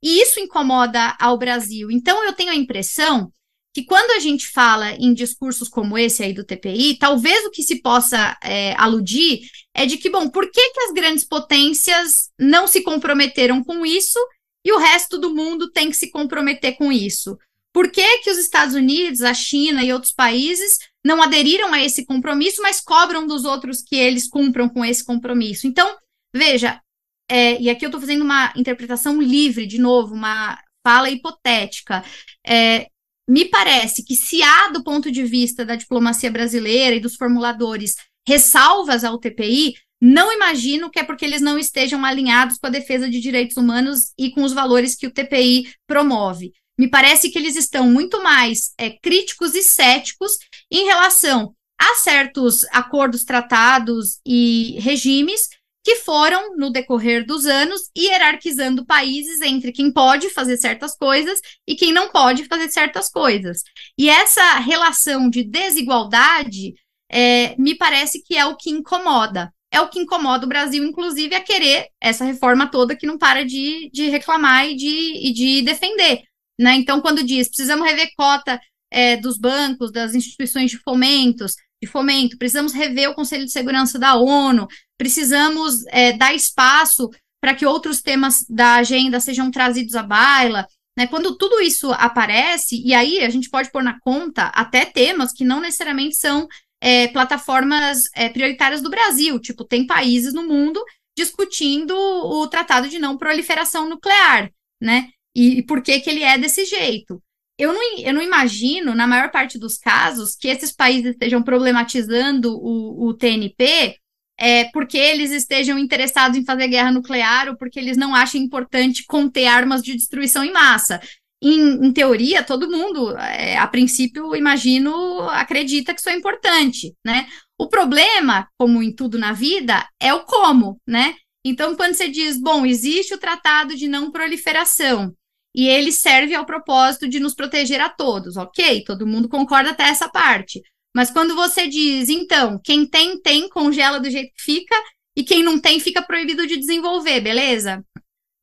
E isso incomoda ao Brasil. Então, eu tenho a impressão que quando a gente fala em discursos como esse aí do TPI, talvez o que se possa é, aludir é de que, bom, por que, que as grandes potências não se comprometeram com isso e o resto do mundo tem que se comprometer com isso. Por que, que os Estados Unidos, a China e outros países não aderiram a esse compromisso, mas cobram dos outros que eles cumpram com esse compromisso? Então, veja, é, e aqui eu estou fazendo uma interpretação livre, de novo, uma fala hipotética. É, me parece que se há, do ponto de vista da diplomacia brasileira e dos formuladores, ressalvas ao TPI, não imagino que é porque eles não estejam alinhados com a defesa de direitos humanos e com os valores que o TPI promove. Me parece que eles estão muito mais é, críticos e céticos em relação a certos acordos, tratados e regimes que foram, no decorrer dos anos, hierarquizando países entre quem pode fazer certas coisas e quem não pode fazer certas coisas. E essa relação de desigualdade é, me parece que é o que incomoda é o que incomoda o Brasil, inclusive, a querer essa reforma toda que não para de, de reclamar e de, e de defender. Né? Então, quando diz precisamos rever cota é, dos bancos, das instituições de fomentos, de fomento, precisamos rever o Conselho de Segurança da ONU, precisamos é, dar espaço para que outros temas da agenda sejam trazidos à baila. Né? Quando tudo isso aparece, e aí a gente pode pôr na conta até temas que não necessariamente são é, plataformas é, prioritárias do Brasil. Tipo, tem países no mundo discutindo o Tratado de Não Proliferação Nuclear, né? E, e por que, que ele é desse jeito. Eu não, eu não imagino, na maior parte dos casos, que esses países estejam problematizando o, o TNP é, porque eles estejam interessados em fazer guerra nuclear ou porque eles não acham importante conter armas de destruição em massa em, em teoria, todo mundo, é, a princípio, imagino, acredita que isso é importante, né? O problema, como em tudo na vida, é o como, né? Então, quando você diz, bom, existe o tratado de não proliferação, e ele serve ao propósito de nos proteger a todos, ok? Todo mundo concorda até essa parte. Mas quando você diz, então, quem tem, tem, congela do jeito que fica, e quem não tem, fica proibido de desenvolver, beleza?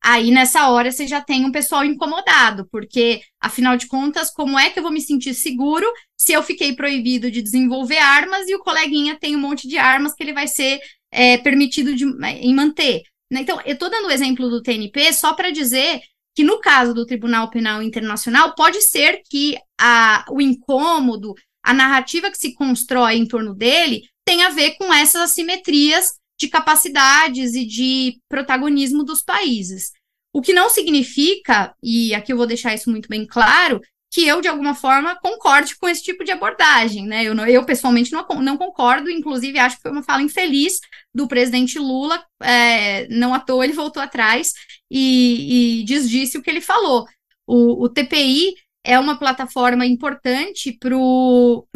aí nessa hora você já tem um pessoal incomodado, porque afinal de contas, como é que eu vou me sentir seguro se eu fiquei proibido de desenvolver armas e o coleguinha tem um monte de armas que ele vai ser é, permitido de, em manter? Né? Então, eu estou dando o exemplo do TNP só para dizer que no caso do Tribunal Penal Internacional, pode ser que a, o incômodo, a narrativa que se constrói em torno dele, tenha a ver com essas assimetrias de capacidades e de protagonismo dos países. O que não significa, e aqui eu vou deixar isso muito bem claro, que eu, de alguma forma, concorde com esse tipo de abordagem, né? Eu, eu pessoalmente, não, não concordo, inclusive acho que foi uma fala infeliz do presidente Lula, é, não à toa ele voltou atrás e, e desdisse o que ele falou. O, o TPI é uma plataforma importante para o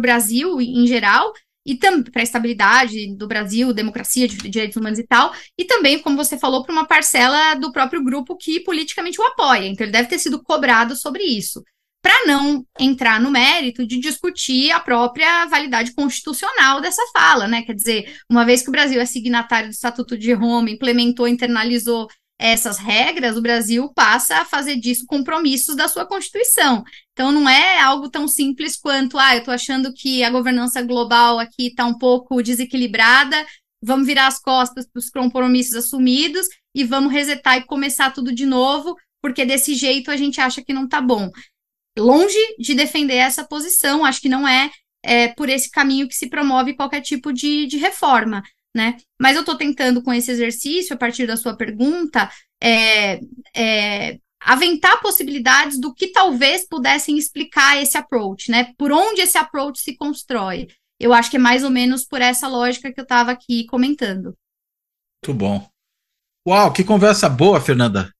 Brasil em geral, e para a estabilidade do Brasil, democracia, direitos humanos e tal, e também, como você falou, para uma parcela do próprio grupo que politicamente o apoia. Então, ele deve ter sido cobrado sobre isso, para não entrar no mérito de discutir a própria validade constitucional dessa fala, né? Quer dizer, uma vez que o Brasil é signatário do Estatuto de Roma, implementou, internalizou essas regras, o Brasil passa a fazer disso compromissos da sua Constituição. Então, não é algo tão simples quanto, ah, eu estou achando que a governança global aqui está um pouco desequilibrada, vamos virar as costas para os compromissos assumidos e vamos resetar e começar tudo de novo, porque desse jeito a gente acha que não está bom. Longe de defender essa posição, acho que não é, é por esse caminho que se promove qualquer tipo de, de reforma né? Mas eu estou tentando, com esse exercício, a partir da sua pergunta, é, é, aventar possibilidades do que talvez pudessem explicar esse approach, né? Por onde esse approach se constrói. Eu acho que é mais ou menos por essa lógica que eu estava aqui comentando. Muito bom. Uau, que conversa boa, Fernanda.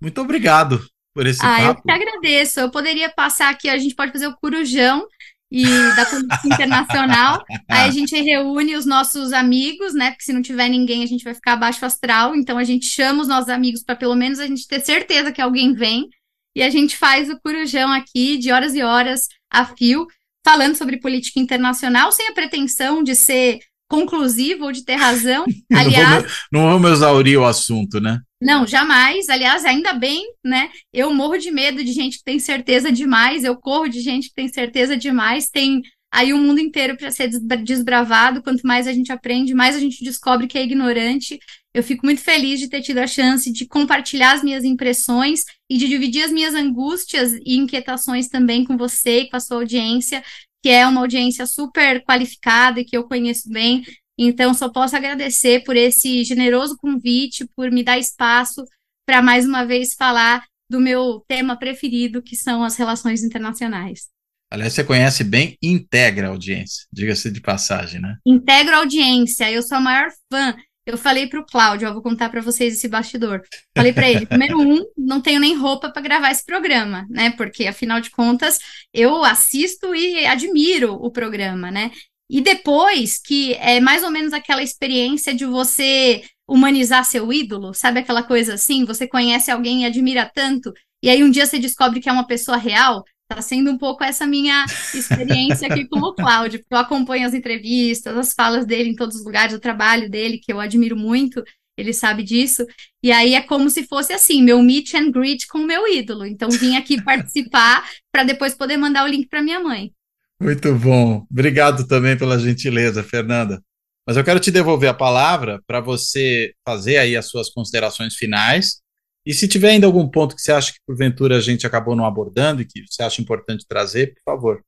Muito obrigado por esse ah, papo. Ah, eu que agradeço. Eu poderia passar aqui, a gente pode fazer o corujão e da política internacional. Aí a gente reúne os nossos amigos, né? Porque se não tiver ninguém, a gente vai ficar abaixo astral. Então a gente chama os nossos amigos para pelo menos a gente ter certeza que alguém vem. E a gente faz o corujão aqui de horas e horas a fio, falando sobre política internacional, sem a pretensão de ser conclusivo ou de ter razão. Aliás, não, vamos, não exaurir o assunto, né? Não, jamais. Aliás, ainda bem, né? Eu morro de medo de gente que tem certeza demais, eu corro de gente que tem certeza demais, tem aí o um mundo inteiro para ser desbravado. Quanto mais a gente aprende, mais a gente descobre que é ignorante. Eu fico muito feliz de ter tido a chance de compartilhar as minhas impressões e de dividir as minhas angústias e inquietações também com você e com a sua audiência que é uma audiência super qualificada e que eu conheço bem. Então, só posso agradecer por esse generoso convite, por me dar espaço para mais uma vez falar do meu tema preferido, que são as relações internacionais. Aliás, você conhece bem integra a audiência, diga-se de passagem, né? Integra a audiência, eu sou a maior fã eu falei pro Cláudio, ó, vou contar para vocês esse bastidor. Falei para ele, primeiro um, não tenho nem roupa para gravar esse programa, né? Porque afinal de contas, eu assisto e admiro o programa, né? E depois que é mais ou menos aquela experiência de você humanizar seu ídolo, sabe aquela coisa assim, você conhece alguém e admira tanto, e aí um dia você descobre que é uma pessoa real, Está sendo um pouco essa minha experiência aqui com o Cláudio, porque eu acompanho as entrevistas, as falas dele em todos os lugares, o trabalho dele, que eu admiro muito, ele sabe disso. E aí é como se fosse assim, meu meet and greet com o meu ídolo. Então vim aqui participar para depois poder mandar o link para minha mãe. Muito bom. Obrigado também pela gentileza, Fernanda. Mas eu quero te devolver a palavra para você fazer aí as suas considerações finais e se tiver ainda algum ponto que você acha que porventura a gente acabou não abordando e que você acha importante trazer, por favor.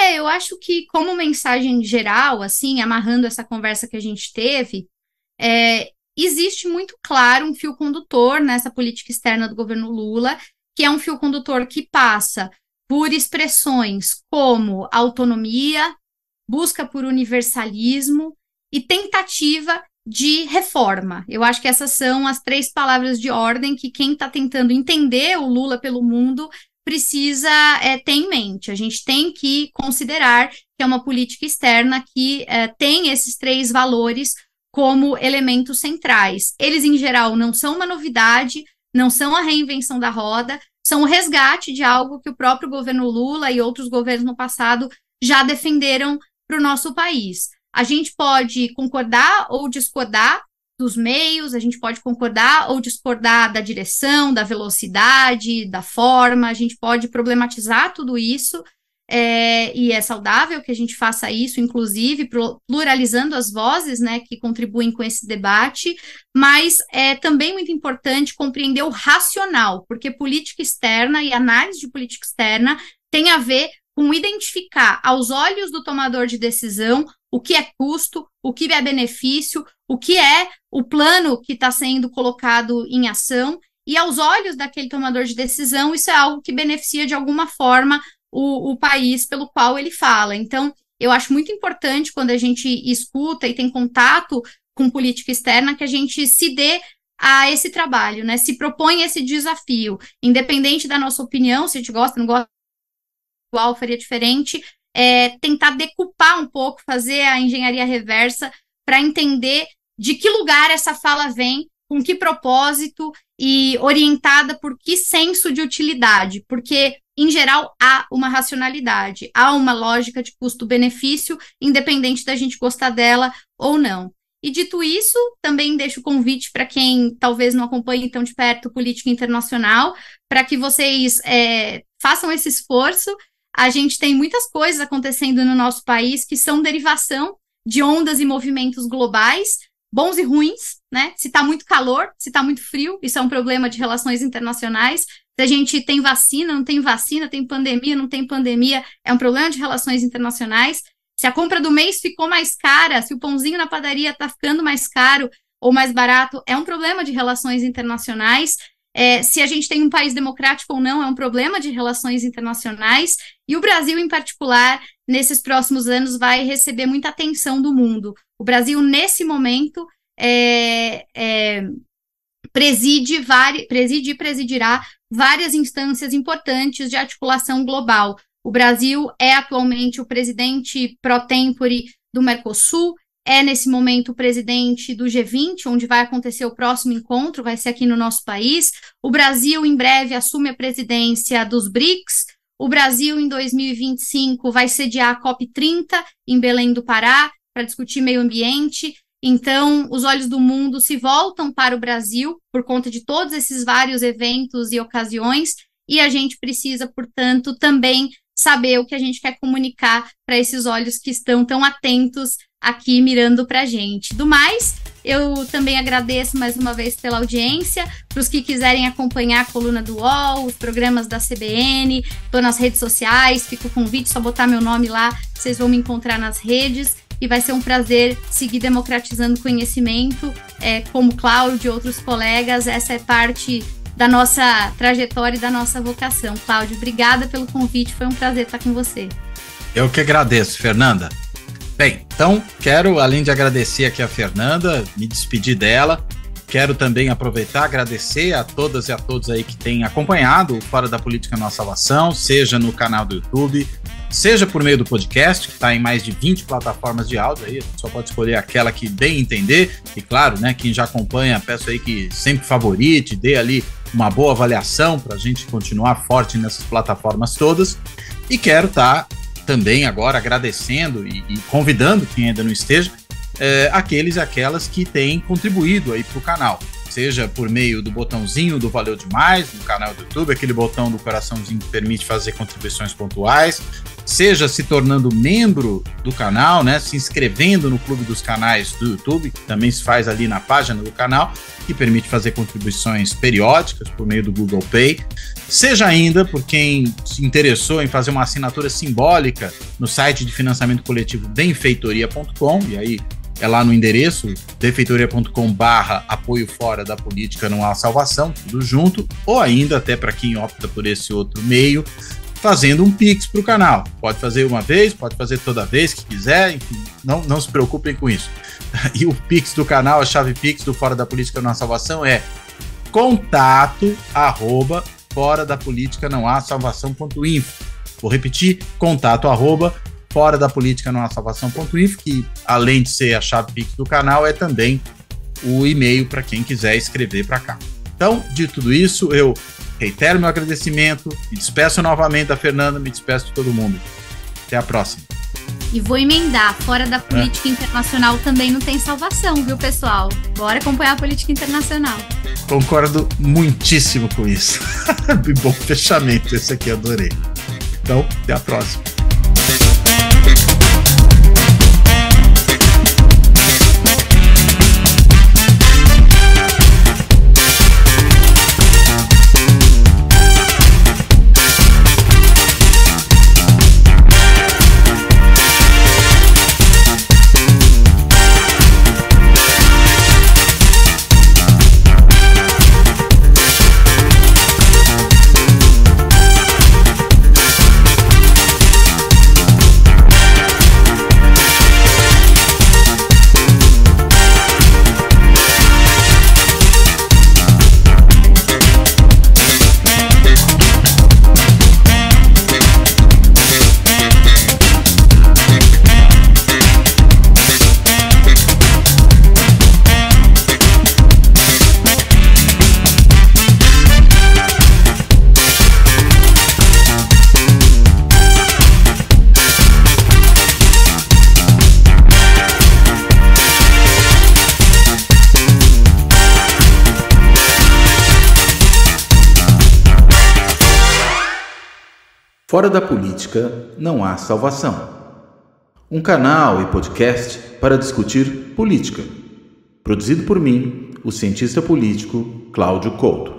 É, eu acho que como mensagem geral, assim, amarrando essa conversa que a gente teve, é, existe muito claro um fio condutor nessa política externa do governo Lula, que é um fio condutor que passa por expressões como autonomia, busca por universalismo e tentativa de reforma. Eu acho que essas são as três palavras de ordem que quem está tentando entender o Lula pelo mundo precisa é, ter em mente. A gente tem que considerar que é uma política externa que é, tem esses três valores como elementos centrais. Eles, em geral, não são uma novidade, não são a reinvenção da roda, são o resgate de algo que o próprio governo Lula e outros governos no passado já defenderam para o nosso país. A gente pode concordar ou discordar dos meios, a gente pode concordar ou discordar da direção, da velocidade, da forma, a gente pode problematizar tudo isso. É, e é saudável que a gente faça isso, inclusive pluralizando as vozes né, que contribuem com esse debate, mas é também muito importante compreender o racional, porque política externa e análise de política externa tem a ver com identificar aos olhos do tomador de decisão o que é custo, o que é benefício, o que é o plano que está sendo colocado em ação. E aos olhos daquele tomador de decisão, isso é algo que beneficia de alguma forma o, o país pelo qual ele fala. Então, eu acho muito importante quando a gente escuta e tem contato com política externa que a gente se dê a esse trabalho, né? Se propõe esse desafio, independente da nossa opinião, se a gente gosta, não gosta, igual, faria diferente, é, tentar decupar um pouco, fazer a engenharia reversa para entender de que lugar essa fala vem, com que propósito e orientada por que senso de utilidade, porque em geral há uma racionalidade, há uma lógica de custo-benefício, independente da gente gostar dela ou não. E dito isso, também deixo o convite para quem talvez não acompanhe tão de perto política internacional, para que vocês é, façam esse esforço a gente tem muitas coisas acontecendo no nosso país que são derivação de ondas e movimentos globais, bons e ruins, né? Se está muito calor, se está muito frio, isso é um problema de relações internacionais. Se a gente tem vacina, não tem vacina, tem pandemia, não tem pandemia, é um problema de relações internacionais. Se a compra do mês ficou mais cara, se o pãozinho na padaria está ficando mais caro ou mais barato, é um problema de relações internacionais é, se a gente tem um país democrático ou não, é um problema de relações internacionais, e o Brasil, em particular, nesses próximos anos, vai receber muita atenção do mundo. O Brasil, nesse momento, é, é, preside, preside e presidirá várias instâncias importantes de articulação global. O Brasil é atualmente o presidente pro tempore do Mercosul, é nesse momento o presidente do G20, onde vai acontecer o próximo encontro, vai ser aqui no nosso país. O Brasil, em breve, assume a presidência dos BRICS. O Brasil, em 2025, vai sediar a COP30 em Belém do Pará para discutir meio ambiente. Então, os olhos do mundo se voltam para o Brasil por conta de todos esses vários eventos e ocasiões, e a gente precisa, portanto, também saber o que a gente quer comunicar para esses olhos que estão tão atentos aqui mirando para gente. Do mais, eu também agradeço mais uma vez pela audiência. Para os que quiserem acompanhar a coluna do UOL, os programas da CBN, estou nas redes sociais, fico convite, só botar meu nome lá, vocês vão me encontrar nas redes. E vai ser um prazer seguir democratizando conhecimento, é, como Cláudio e outros colegas. Essa é parte da nossa trajetória e da nossa vocação. Cláudio, obrigada pelo convite, foi um prazer estar com você. Eu que agradeço, Fernanda. Bem, então quero, além de agradecer aqui a Fernanda, me despedir dela, quero também aproveitar agradecer a todas e a todos aí que têm acompanhado o Fora da Política Nossa Salvação, seja no canal do YouTube, seja por meio do podcast, que está em mais de 20 plataformas de áudio aí, só pode escolher aquela que bem entender. E claro, né, quem já acompanha, peço aí que sempre favorite, dê ali uma boa avaliação para a gente continuar forte nessas plataformas todas. E quero estar tá também agora agradecendo e, e, convidando quem ainda não esteja, é, aqueles e aquelas que têm contribuído aí para o canal seja por meio do botãozinho do Valeu Demais no canal do YouTube, aquele botão do coraçãozinho que permite fazer contribuições pontuais, seja se tornando membro do canal, né, se inscrevendo no clube dos canais do YouTube, que também se faz ali na página do canal, que permite fazer contribuições periódicas por meio do Google Pay, seja ainda por quem se interessou em fazer uma assinatura simbólica no site de financiamento coletivo benfeitoria.com, e aí é lá no endereço defeitoria.com barra apoio fora da política não há salvação, tudo junto, ou ainda até para quem opta por esse outro meio, fazendo um pix para o canal. Pode fazer uma vez, pode fazer toda vez que quiser, enfim, não, não se preocupem com isso. E o pix do canal, a chave pix do Fora da Política não há salvação é contato arroba fora da política não há salvação.info. Vou repetir, contato arroba Fora da Política não há salvação.if, que além de ser a chave Pix do canal, é também o e-mail para quem quiser escrever para cá. Então, de tudo isso, eu reitero meu agradecimento, me despeço novamente da Fernanda, me despeço de todo mundo. Até a próxima. E vou emendar, fora da é. política é. internacional também não tem salvação, viu, pessoal? Bora acompanhar a política internacional. Concordo muitíssimo com isso. Bom fechamento, esse aqui adorei. Então, até a próxima. Fora da política não há salvação. Um canal e podcast para discutir política. Produzido por mim, o cientista político Cláudio Couto.